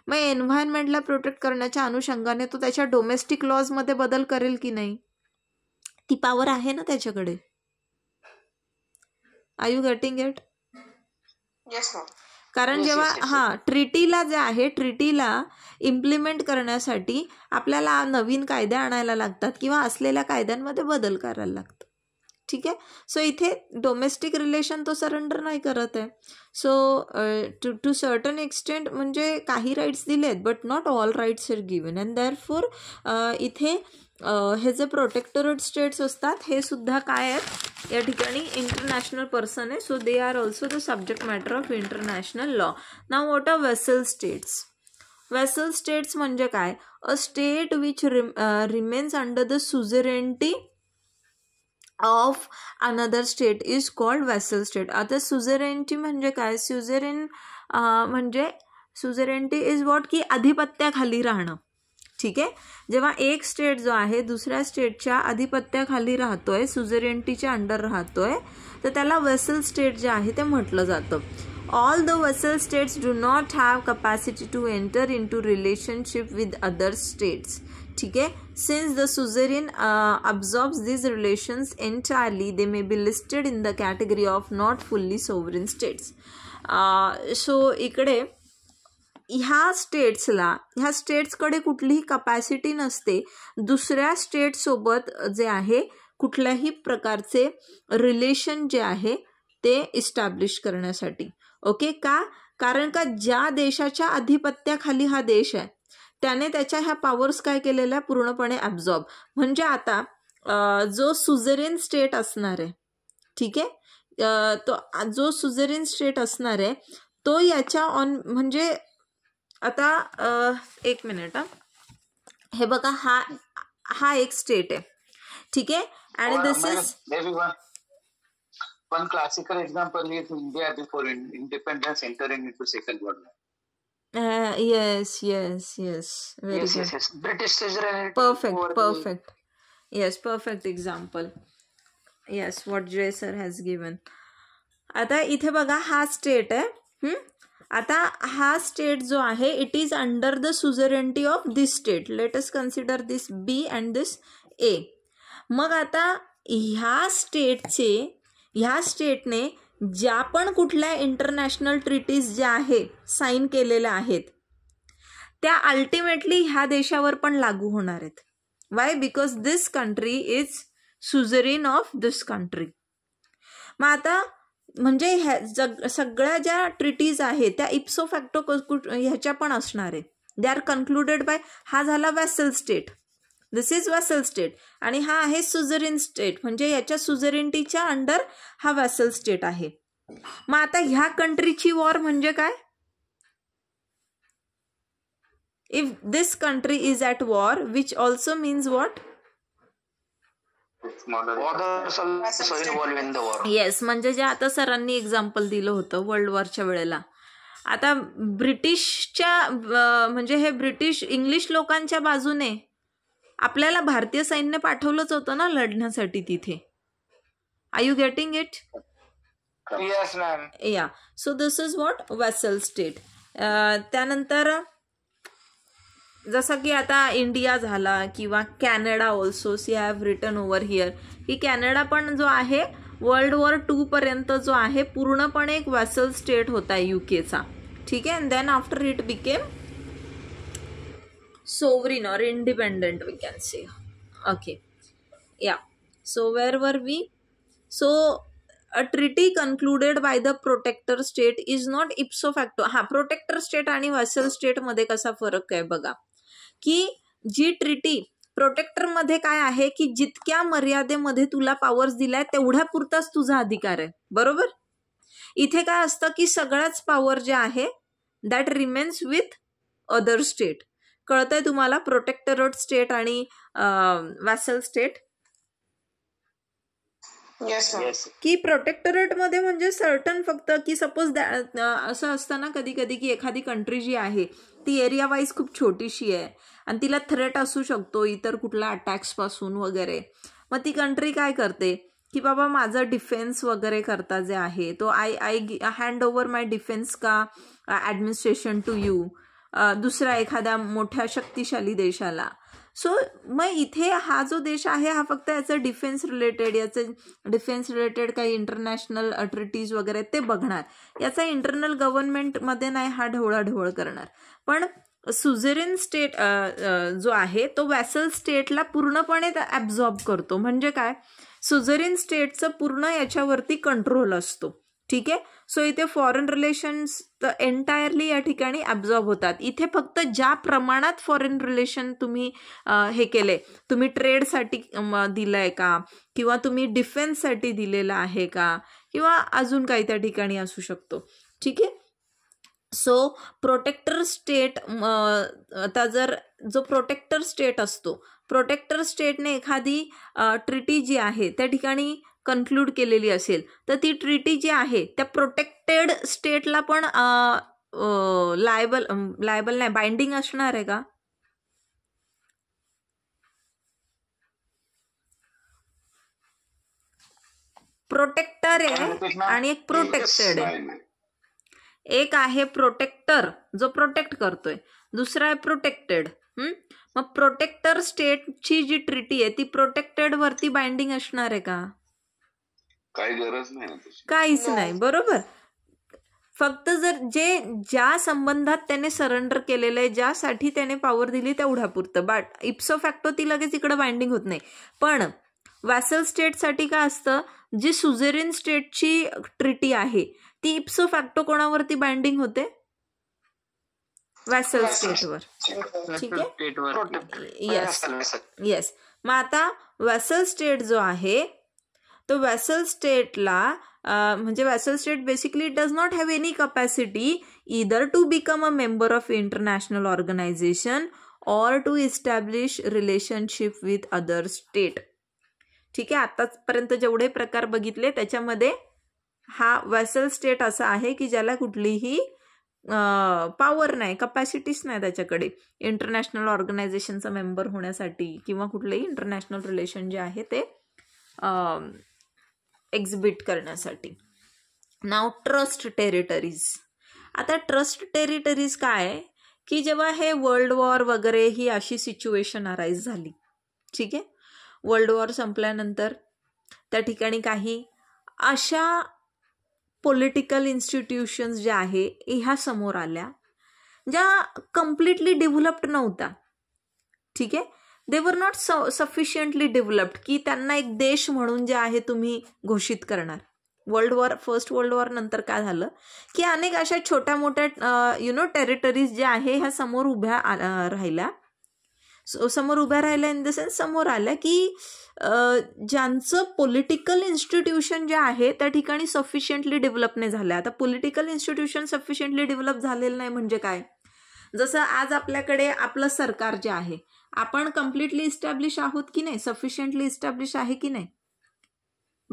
मग एन्व्हायरमेंटला प्रोटेक्ट करण्याच्या अनुषंगाने तो त्याच्या डोमेस्टिक लॉजमध्ये बदल करेल की नाही ती पावर आहे ना त्याच्याकडे आय यू गेटिंग इट कारण जेव्हा हा ट्रिटीला जे आहे ट्रिटीला इम्प्लिमेंट करण्यासाठी आपल्याला नवीन कायदे आणायला लागतात किंवा असलेल्या कायद्यांमध्ये बदल करायला लागतो ठीक आहे सो इथे डोमेस्टिक रिलेशन तो सरेंडर नाही करत आहे so to to certain extent म्हणजे काही राईट्स दिलेत but not all rights are given and for इथे हे जे प्रोटेक्टोरेट स्टेट्स असतात हे सुद्धा काय आहेत या ठिकाणी इंटरनॅशनल पर्सन आहे so they are also the subject matter of international law now what are vassal states vassal states म्हणजे काय a state which remains under the suzerainty of another state is called vassal state आता suzerainty म्हणजे काय सुझेरेन म्हणजे सुझरेंटी is what की आधिपत्याखाली राहणं ठीक आहे जेव्हा एक स्टेट जो आहे दुसऱ्या स्टेटच्या आधिपत्याखाली राहतोय सुझेरेंटीच्या अंडर राहतोय तर त्याला वसल स्टेट जे आहे ते म्हटलं जातं all the vassal states do not have capacity to enter into relationship with other states ठीक आहे since the suzerain absorbs this relations entirely they may be listed in the category of not fully sovereign states so इकडे ह्या स्टेट्सला ह्या स्टेट्सकडे कुठलीही capacity नसते दुसऱ्या स्टेटसोबत जे आहे कुठल्याही प्रकारचे रिलेशन जे आहे ते इस्टॅब्लिश करण्यासाठी ओके का कारण का ज्या देशाच्या आधिपत्याखाली हा देश आहे त्याने त्याच्या ह्या पॉवर्स काय केलेल्या पूर्णपणे ॲब्झॉर्ब म्हणजे आता जो सुझेरिन स्टेट असणार आहे ठीक आहे तो जो सुझेरीन स्टेट असणार आहे तो याच्या ऑन म्हणजे आता एक मिनट हे बघा हा हा एक स्टेट है ठीक है आणि दिस इज पण classical example India before independence entering in second world yes yes yes very good British perfect perfect yes perfect example yes what Jay sir has आता इथे बघा हा स्टेट आहे आता हा स्टेट जो आहे it is under the suzerainty of this state let's consider this B and this A मग आता ह्या स्टेटचे ह्या स्टेटने ज्या पण कुठल्या इंटरनॅशनल ट्रिटीज ज्या आहे साईन केलेल्या आहेत त्या अल्टिमेटली ह्या देशावर पण लागू होणार आहेत why because this country is suzerain of this country मग आता म्हणजे ह्या जग सगळ्या ज्या ट्रिटीज आहेत त्या इप्सो फॅक्टो ह्याच्या पण असणार आहे दे आर कन्क्लुडेड बाय हा झाला vassal state this is vassal state आणि हा आहे सुझरीन स्टेट म्हणजे याच्या सुझरिनटीच्या अंडर हा वॅसल स्टेट आहे मग आता ह्या कंट्रीची वॉर म्हणजे काय if this country is at war which also means what yes म्हणजे जे आता सरांनी एक्झाम्पल दिलं होतं वर्ल्ड वॉरच्या वेळेला आता ब्रिटिशच्या म्हणजे हे ब्रिटिश इंग्लिश लोकांच्या बाजूने आपल्याला भारतीय सैन्य पाठवलंच होतं ना लढण्यासाठी तिथे आय यू गेटिंग इट या so this is what vassal state त्यानंतर जसं की आता इंडिया झाला किंवा Canada also see have return over here की कॅनडा पण जो आहे वर्ल्ड वॉर टू पर्यंत जो आहे पूर्णपणे एक वॅसल स्टेट होता युकेचा ठीक आहे and then after it became sovereign or independent we can say okay या so where were we so a treaty concluded by the protector state is not ipso facto हा प्रोटेक्टर स्टेट आणि vassal स्टेटमध्ये कसा फरक आहे बघा की जी treaty प्रोटेक्टरमध्ये काय आहे की जितक्या मर्यादेमध्ये तुला पॉवर्स दिलाय तेवढ्या पुरताच तुझा अधिकार आहे बरोबर इथे काय असतं की सगळ्याच पॉवर जे आहे that remains with other state कळतंय तुम्हाला रोड स्टेट आणि वॅसल स्टेट की प्रोटेक्टरेट मध्ये म्हणजे सर्टन फक्त की सपोज असं असतं ना कधी कधी की एखादी कंट्री जी आहे ती एरिया वाईज खूप छोटीशी आहे आणि तिला थ्रेट असू शकतो इतर कुठला अटॅक्स पासून वगैरे मग ती कंट्री काय करते की बाबा माझं डिफेन्स वगैरे करता जे आहे तो I I hand over my defence का ॲडमिनिस्ट्रेशन टू यू दुसऱ्या एखाद्या मोठ्या शक्तिशाली देशाला सो मग इथे हा जो देश आहे हा फक्त याचं डिफेन्स रिलेटेड याचे डिफेन्स रिलेटेड काही इंटरनॅशनल अथॉरिटीज वगैरे ते बघणार याचा इंटरनल गव्हर्नमेंटमध्ये नाही हा ढवळाढवळ करणार पण सुझेरिन स्टेट जो आहे तो वॅसल स्टेटला पूर्णपणे ॲब्झॉर्ब करतो म्हणजे काय सुझेरिन स्टेटचं पूर्ण याच्यावरती कंट्रोल असतो ठीक आहे सो इथे फॉरेन रिलेशन्स तर एंटायरली या ठिकाणी ॲब्झॉर्ब होतात इथे फक्त ज्या प्रमाणात फॉरेन रिलेशन तुम्ही हे केले तुम्ही ट्रेडसाठी दिलं आहे का किंवा तुम्ही डिफेन्ससाठी दिलेलं आहे का किंवा अजून काही त्या ठिकाणी असू शकतो ठीक आहे सो प्रोटेक्टर स्टेट आता जर जो प्रोटेक्टर स्टेट असतो प्रोटेक्टर स्टेटने एखादी ट्रिटी जी आहे त्या ठिकाणी कन्क्लूड केलेली असेल तर ती ट्रिटी जी आहे त्या प्रोटेक्टेड स्टेटला पण लायबल लायबल नाही बाइंडिंग असणार आहे का प्रोटेक्टर आहे आणि एक प्रोटेक्टेड आहे एक आहे प्रोटेक्टर जो प्रोटेक्ट करतोय दुसरा आहे प्रोटेक्टेड मग प्रोटेक्टर स्टेटची जी ट्रिटी आहे ती प्रोटेक्टेड वरती बाइंडिंग असणार आहे का काही गरज नाही काहीच नाही बरोबर फक्त जर जे ज्या संबंधात त्याने सरेंडर केलेलं आहे ज्यासाठी त्याने पॉवर दिली तेवढा पुरतं बट इप्सो फॅक्टो ती लगेच इकडे बाइंडिंग होत नाही पण वॅसल स्टेटसाठी काय असतं जी सुझेरिन स्टेटची ट्रिटी आहे ती इप्सो फॅक्टो कोणावरती बाइंडिंग होते वॅसल स्टेटवर ठीक आहे येस येस मग आता वॅसल स्टेट जो आहे तो वॅसल स्टेटला म्हणजे vassal state basically does not have any capacity either to become a member of international organisation or to establish relationship with other state ठीक आहे आतापर्यंत जेवढे प्रकार बघितले त्याच्यामध्ये हा वेसल स्टेट असा आहे की ज्याला कुठलीही पॉवर नाही कपॅसिटीच नाही त्याच्याकडे इंटरनॅशनल ऑर्गनायझेशनचा मेंबर होण्यासाठी किंवा कुठलेही इंटरनॅशनल रिलेशन जे आहे ते एक्झिबिट करण्यासाठी नाव ट्रस्ट टेरिटरीज आता ट्रस्ट टेरिटरीज काय की जेव्हा हे वर्ल्ड वॉर वगैरे ही अशी सिच्युएशन अराईज झाली ठीक आहे वर्ल्ड वॉर संपल्यानंतर त्या ठिकाणी काही अशा पॉलिटिकल इन्स्टिट्यूशन्स ज्या आहे ह्या समोर आल्या ज्या कम्प्लिटली डेव्हलप्ड नव्हता ठीक आहे दे वर नॉट सफिशियंटली डेव्हलप्ड की त्यांना एक देश म्हणून जे आहे तुम्ही घोषित करणार world war first world war नंतर काय झालं की अनेक अशा छोट्या मोठ्या यु नो टेरिटरीज ज्या आहे ह्या समोर उभ्या राहिल्या समोर उभ्या राहिल्या इन द सेन्स समोर आल्या की ज्यांचं पॉलिटिकल इन्स्टिट्यूशन जे आहे त्या ठिकाणी सफिशियंटली डेव्हलप नाही झालं आता पॉलिटिकल इन्स्टिट्यूशन सफिशियंटली डेव्हलप झालेलं नाही म्हणजे काय जसं आज आपल्याकडे आपलं सरकार जे आहे आपण कम्प्लिटली इस्टॅब्लिश आहोत की नाही सफिशियंटली इस्टॅब्लिश आहे की नाही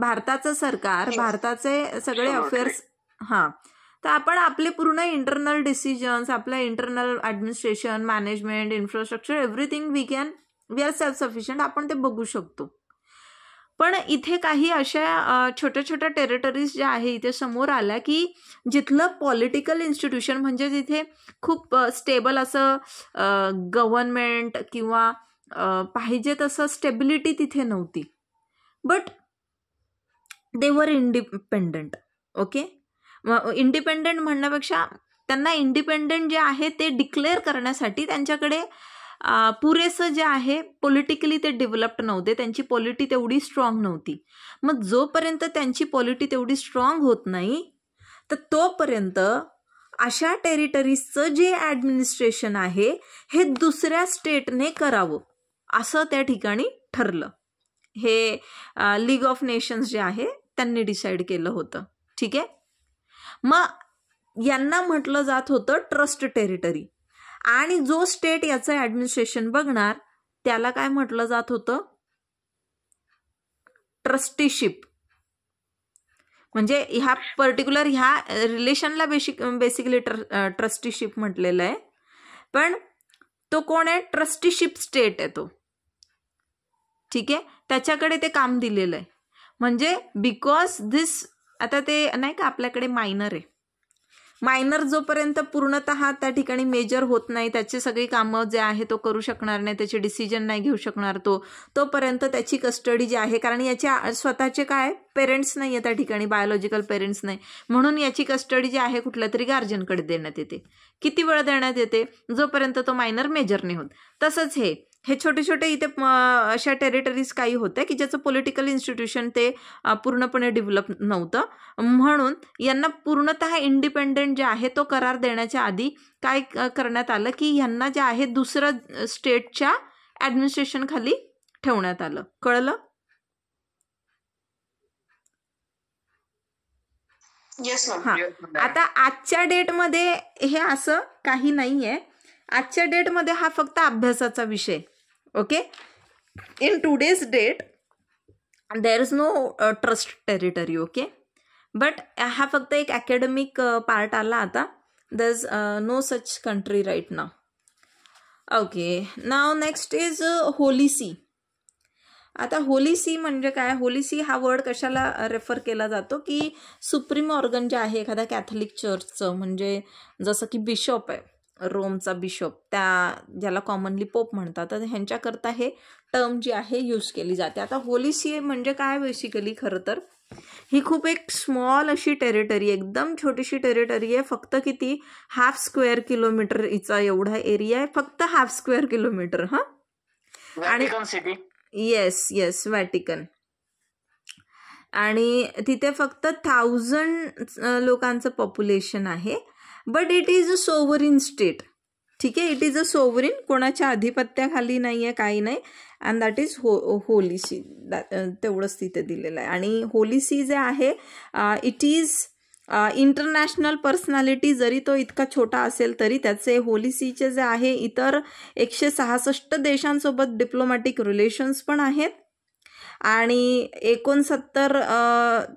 भारताचं सरकार भारताचे सगळे अफेअर्स हां तर आपण आपले पूर्ण इंटरनल डिसिजन्स आपलं internal administration management infrastructure everything we can we are self sufficient आपण ते बघू शकतो पण इथे काही अशा छोट्या छोट्या टेरिटरीज ज्या आहे इथे समोर आल्या की जिथलं पॉलिटिकल इन्स्टिट्यूशन म्हणजे जिथे खूप स्टेबल असं गव्हर्नमेंट किंवा पाहिजे तसं स्टेबिलिटी तिथे नव्हती बट दे वर इंडिपेंडंट ओके इंडिपेंडंट म्हणण्यापेक्षा त्यांना इंडिपेंडंट जे आहे ते डिक्लेअर करण्यासाठी त्यांच्याकडे पुरेसं जे आहे पॉलिटिकली ते डेव्हलप्ड नव्हते त्यांची पॉलिटी तेवढी स्ट्रॉंग नव्हती मग जोपर्यंत त्यांची पॉलिटी तेवढी स्ट्रॉंग होत नाही तर तोपर्यंत अशा टेरिटरीजचं जे ॲडमिनिस्ट्रेशन आहे हे दुसऱ्या स्टेटने करावं असं त्या ठिकाणी ठरलं हे लीग ऑफ नेशन्स जे आहे त्यांनी डिसाईड केलं होतं ठीक आहे मग यांना म्हटलं जात होतं ट्रस्ट टेरिटरी आणि जो स्टेट याचं ऍडमिनिस्ट्रेशन बघणार त्याला काय म्हटलं जात होतं ट्रस्टीशिप म्हणजे ह्या पर्टिक्युलर ह्या रिलेशनला बेसिक बेसिकली ट्र ट्रस्टीशिप म्हटलेलं आहे पण तो कोण आहे ट्रस्टीशिप स्टेट आहे तो ठीक आहे त्याच्याकडे ते काम दिलेलं आहे म्हणजे बिकॉज धिस आता ते नाही का आपल्याकडे मायनर आहे मायनर जोपर्यंत पूर्णतः त्या ठिकाणी मेजर होत नाही त्याचे सगळी कामं जे आहे तो करू शकणार नाही त्याचे डिसिजन नाही घेऊ शकणार तो तोपर्यंत त्याची कस्टडी जी आहे कारण याचे स्वतःचे काय पेरेंट्स नाही आहे त्या ठिकाणी बायोलॉजिकल पेरेंट्स नाही म्हणून याची कस्टडी जी आहे कुठल्या तरी गार्जनकडे देण्यात येते किती वेळ देण्यात येते जोपर्यंत तो मायनर मेजर नाही होत तसंच हे हे छोटे छोटे इथे अशा टेरिटरीज काही होत्या की ज्याचं पॉलिटिकल इन्स्टिट्यूशन ते पूर्णपणे डेव्हलप नव्हतं म्हणून यांना पूर्णतः इंडिपेंडेंट जे आहे तो करार देण्याच्या आधी काय करण्यात आलं की यांना जे आहे दुसरं स्टेटच्या ऍडमिनिस्ट्रेशन खाली ठेवण्यात आलं कळलं हा आता आजच्या डेटमध्ये हे असं काही नाहीये आजच्या डेटमध्ये हा फक्त अभ्यासाचा विषय okay in today's date there is no trust territory okay but हा फक्त एक अकॅडमिक पार्ट आला आता there is no such country right ना okay now next is Holy See आता होली सी म्हणजे काय होली सी हा वर्ड कशाला रेफर केला जातो की सुप्रीम ऑर्गन जे आहे एखाद्या कॅथलिक चर्चचं म्हणजे जसं की बिशॉप आहे रोमचा बिशप त्या ज्याला कॉमनली पोप म्हणतात तर ह्यांच्याकरता हे टर्म जी आहे यूज केली जाते आता होली सी म्हणजे काय बेसिकली खरं तर ही खूप एक स्मॉल अशी टेरिटरी एकदम छोटीशी टेरिटरी आहे फक्त किती हाफ स्क्वेअर किलोमीटर हिचा एवढा एरिया आहे फक्त हाफ स्क्वेअर किलोमीटर हा आणि येस येस वॅटिकन आणि तिथे फक्त थाउजंड लोकांचं पॉप्युलेशन आहे but it is a sovereign state ठीक आहे इट इज अ सोवरिन कोणाच्या अधिपत्याखाली नाही आहे काही नाही अँड दॅट इज हो होली सी तेवढंच तिथे दिलेलं आहे आणि होली सी जे आहे इट इज इंटरनॅशनल पर्सनॅलिटी जरी तो इतका छोटा असेल तरी त्याचे होलिसीचे जे आहे इतर एकशे सहासष्ट देशांसोबत डिप्लोमॅटिक रिलेशन्स पण आहेत आणि एकोणसत्तर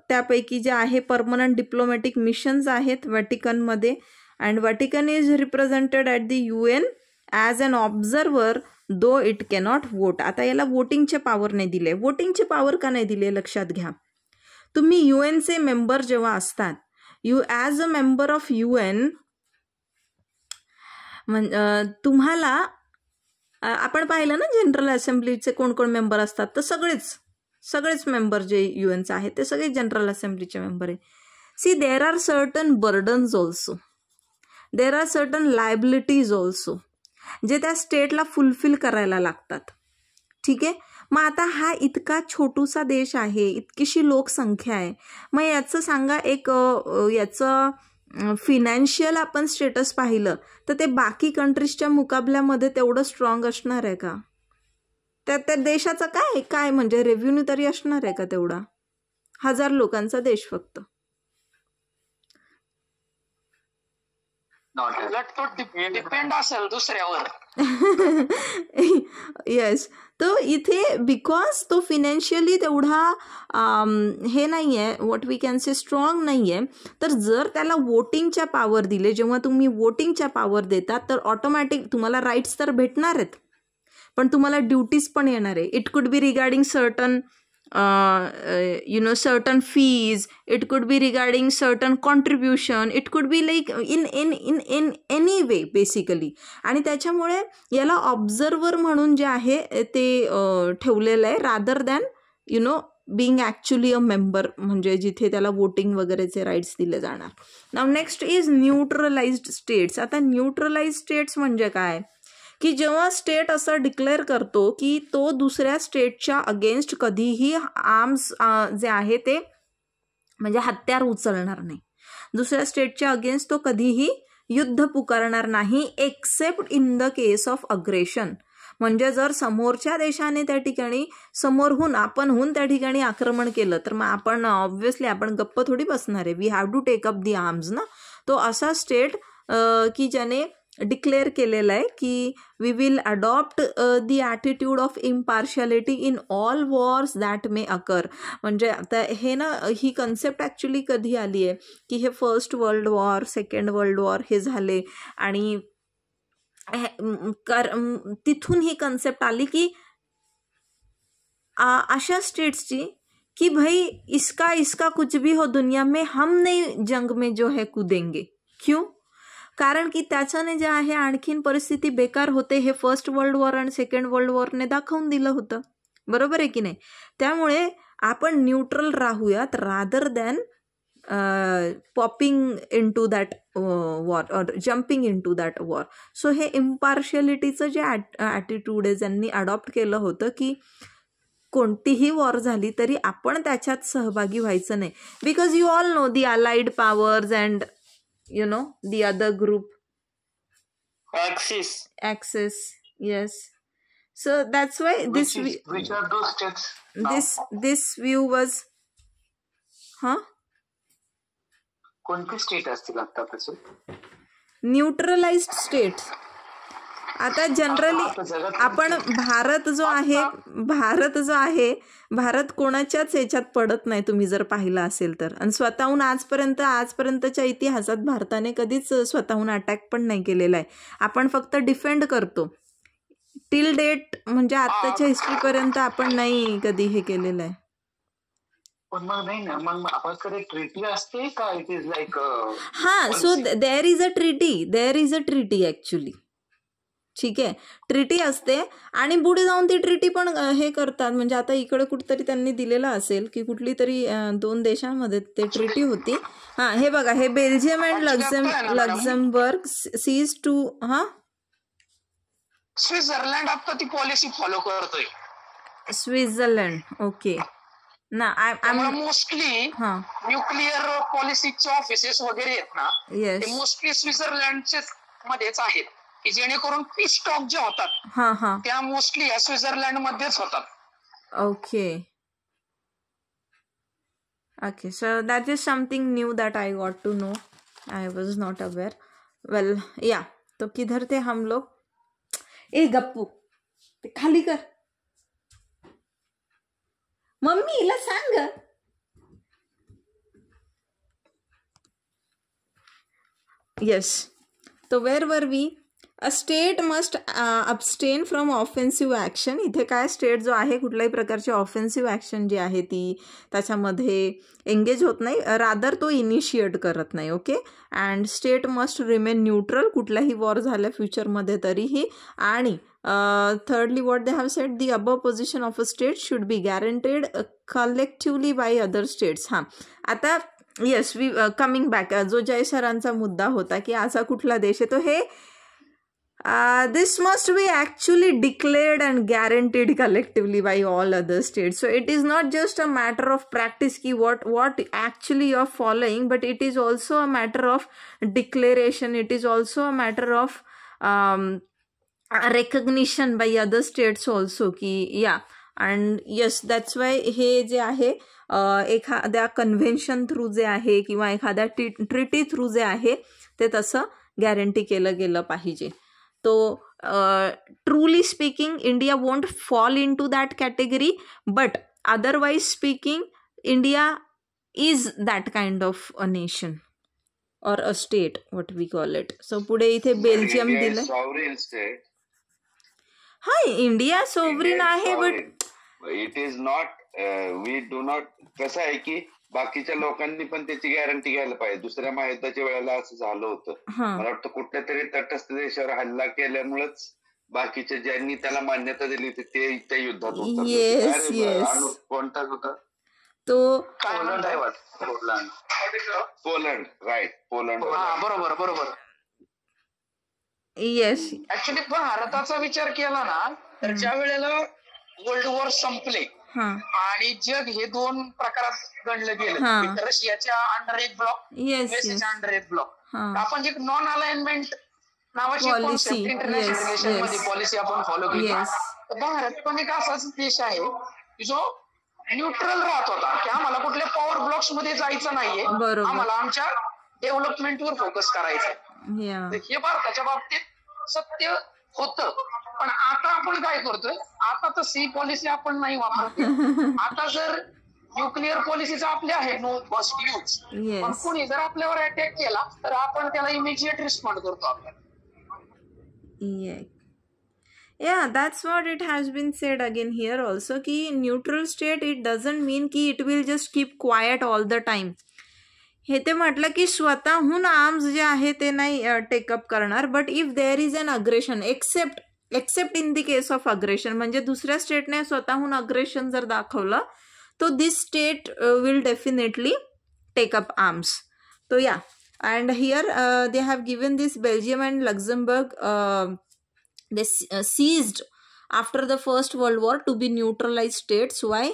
त्यापैकी जे आहे परमनंट डिप्लोमॅटिक मिशन्स आहेत वॅटिकनमध्ये and Vatican is represented at the U N as an observer though it cannot vote आता याला वोटिंगचे पॉवर नाही दिले वोटिंगचे पॉवर का नाही दिले लक्षात घ्या तुम्ही यू एनचे मेंबर जेव्हा असतात you as a member of U N तुम्हाला आपण पाहिलं ना जनरल असेंब्लीचे कोण कोण मेंबर असतात तर सगळेच सगळेच मेंबर जे यू एनचे आहेत ते सगळे जनरल असेंब्लीचे मेंबर आहे see there are certain burdens also there are certain liabilities also जे त्या स्टेटला फुलफिल करायला लागतात ठीक आहे मग आता हा इतका छोटूसा देश आहे इतकीशी लोकसंख्या आहे मग याचं सांगा एक याचं फिनान्शियल आपण स्टेटस पाहिलं तर ते बाकी कंट्रीजच्या मुकाबल्यामध्ये तेवढं स्ट्रॉंग असणार आहे का त्या त्या देशाचं काय काय म्हणजे रेव्हेन्यू तरी असणार आहे का तेवढा हजार लोकांचा देश फक्त असेल येस (laughs) तो इथे बिकॉज तो फिनान्शियली तेवढा हे नाही आहे what we can say strong नाही आहे तर जर त्याला वोटिंगच्या पॉवर दिले जेव्हा तुम्ही वोटिंगच्या पॉवर देतात तर ऑटोमॅटिक तुम्हाला राईट्स तर भेटणार आहेत पण तुम्हाला ड्युटीज पण येणार आहे it could be regarding certain you know certain fees it could be regarding certain contribution it could be like in in in in any way basically आणि त्याच्यामुळे याला ऑब्झर्वर म्हणून जे आहे ते ठेवलेलं आहे rather than you know being actually a member म्हणजे जिथे त्याला वोटिंग वगैरेचे राईट्स दिले जाणार नाव नेक्स्ट इज न्यूट्रलाइज्ड स्टेट्स आता न्यूट्रलाइज स्टेट्स म्हणजे काय की जेव्हा स्टेट असं डिक्लेअर करतो की तो दुसऱ्या स्टेटच्या अगेन्स्ट कधीही आर्म्स जे आहे ते म्हणजे हत्यार उचलणार नाही दुसऱ्या स्टेटच्या अगेन्स्ट तो कधीही युद्ध पुकारणार नाही except in the case of aggression म्हणजे जर समोरच्या देशाने त्या ठिकाणी समोरहून आपणहून त्या ठिकाणी आक्रमण केलं तर मग आपण ऑब्व्हियसली आपण गप्प थोडी बसणार आहे we have to take up the arms ना तो असा स्टेट की ज्याने declare केलेलं आहे की we will adopt the the of impartiality in all wars that may occur occur म्हणजे आता हे ना ही कन्सेप्ट ॲक्च्युली कधी आली आहे की हे first world war second world war हे झाले आणि कर तिथून ही कन्सेप्ट आली की अशा स्टेट्सची कि भाई इसका इसका कुछ भी हो दुनिया में हम नहीं जंग में जो है कूदेंगे क्यों कारण की त्याच्याने जे आहे आणखीन परिस्थिती बेकार होते हे फर्स्ट वर्ल्ड वॉर आणि सेकंड वर्ल्ड वॉरने दाखवून दिलं होतं बरोबर आहे की नाही त्यामुळे आपण न्यूट्रल राहूयात rather than popping into that war or jumping into that war so हे इम्पार्शलिटीचं जे ॲट ॲटिट्यूड आहे ज्यांनी अडॉप्ट केलं होतं की कोणतीही वॉर झाली तरी आपण त्याच्यात सहभागी व्हायचं नाही because you all know the allied powers and you know the other group axis axis yes so that's why which this is, which are those states this now? this view was huh कोणती state असतील आता generally आपण भारत जो आहे भारत जो आहे भारत कोणाच्याच याच्यात पडत नाही तुम्ही जर पाहिलं असेल तर आणि स्वतःहून आजपर्यंत आजपर्यंतच्या इतिहासात भारताने कधीच स्वतःहून अटॅक पण नाही केलेला आहे आपण फक्त डिफेंड करतो टिल डेट म्हणजे आताच्या हिस्ट्रीपर्यंत आपण नाही कधी हे केलेलं आहे असते का इट इज हा so there is a treaty there is a treaty actually ठीक आहे ट्रिटी असते आणि पुढे जाऊन ती ट्रिटी पण हे करतात म्हणजे आता इकडे कुठेतरी त्यांनी दिलेलं असेल की कुठली तरी दोन देशांमध्ये ते ट्रिटी होती हा हे बघा हे बेल्जियम अँड लक्झम लक्झमबर्ग सीज टू हा स्वित्झर्लंड आता ती पॉलिसी फॉलो करतोय स्वित्झर्लंड ओके ना आय मोस्टली न्यूक्लिअर पॉलिसीचे ऑफिसेस वगैरे आहेत ना मोस्टली स्वित्झर्लंडचे मध्येच आहेत की जेणेकरून फिश स्टॉक जे होतात त्या मोस्टली या स्वित्झर्लंड मध्येच होतात okay okay so that is something new that I got to know I was not aware well या तो किधर ते हम लोग ए गप्पू ते खाली कर मम्मी सांग येस तो where were we a state must abstain from offensive action इथे काय स्टेट जो आहे कुठल्याही प्रकारची ऑफेन्सिव्ह ॲक्शन जी आहे ती त्याच्यामध्ये एंगेज होत नाही रादर तो इनिशिएट करत नाही okay and state must remain neutral कुठलाही वॉर झाल्या फ्युचरमध्ये तरीही आणि thirdly what they have set the above position of a state should be guaranteed collectively by other states हां आता येस वी कमिंग बॅक जो जयशरांचा मुद्दा होता की असा कुठला देश आहे तो हे this must be actually declared and guaranteed collectively by all other state so it is not just a matter of practice की what what actually you or following but it is also a matter of declaration it is also a matter of recognition by other states also की या and yes that's why हे जे आहे uh, एखाद्या convention through जे आहे किंवा एखाद्या ट्रीटी थ्रू जे आहे ते तसं गॅरंटी केलं गेलं पाहिजे तो truly speaking India won't fall into that category but otherwise speaking India is that kind of a nation or a state what we call it so पुढे इथे बेल्जियम दिलं हा इंडिया सोवरीन आहे but it is not we do not कसं आहे की बाकीच्या लोकांनी पण त्याची गॅरंटी घ्यायला पाहिजे दुसऱ्या महायुद्धाच्या वेळेला असं झालं होतं मला वाटतं कुठल्या तरी तटस्थ देशावर हल्ला केल्यामुळेच बाकीच्या ज्यांनी त्याला मान्यता दिली होती ते त्या युद्धात होता कोणताच होता तो पोलंड आहे पोलंड पोलंड राईट पोलंड बरोबर बरोबर येस ऍक्च्युली भारताचा विचार केला ना तर ज्या वेळेला वर्ल्ड वॉर संपले आणि जग हे दोन प्रकारात गणलं गेलं रशियाच्या अंडर एक ब्लॉक युएसएच्या अंडर एक ब्लॉक आपण जे नॉन अलाइनमेंट नावाची पॉलिसी इंटरनॅशनल मध्ये पॉलिसी आपण फॉलो केली तर भारत पण एक असाच देश आहे की जो न्यूट्रल राहत होता की आम्हाला कुठल्या पॉवर ब्लॉक्स मध्ये जायचं नाहीये आम्हाला आमच्या डेव्हलपमेंट वर फोकस करायचं हे भारताच्या बाबतीत सत्य होतं पण आता आपण काय करतोय आता तर सी पॉलिसी आपण नाही वापरत (laughs) आता जर न्यूक्लिअर पॉलिसी आपल्या आहे नो फर्स्ट यूज पण कोणी जर आपल्यावर अटॅक केला तर आपण त्याला इमिजिएट रिस्पॉन्ड करतो आपल्याला या that's what it has been said again here also की neutral state it doesn't mean की it will just keep quiet all the time हे ते म्हटलं की स्वतःहून आर्म्स जे आहे ते नाही टेकअप करणार but if there is an aggression except except in the case of aggression म्हणजे दुसऱ्या स्टेटने स्वतःहून अग्रेशन जर दाखवलं तो this state will definitely take up arms तो या and here they have given this Belgium and Luxembourg they ceased after the first world war to be neutralize states why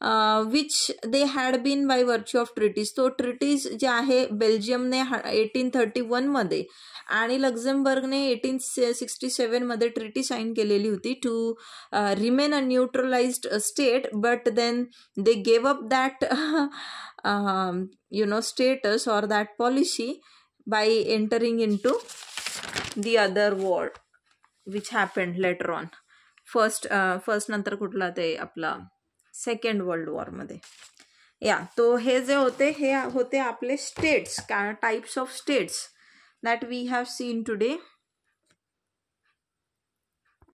uh, which they had been by virtue of treaties. So treaties जे Belgium ने 1831 मधे आणि Luxembourg ने 1867 मधे treaty sign केलेली होती to uh, remain a neutralized state, but then they gave up that (laughs) um, you know status or that policy by entering into the other war, which happened later on. First uh, first नंतर कुठला ते आपला second world वॉरमध्ये या तो हे जे होते हे होते आपले स्टेट्स का types of states that we have seen today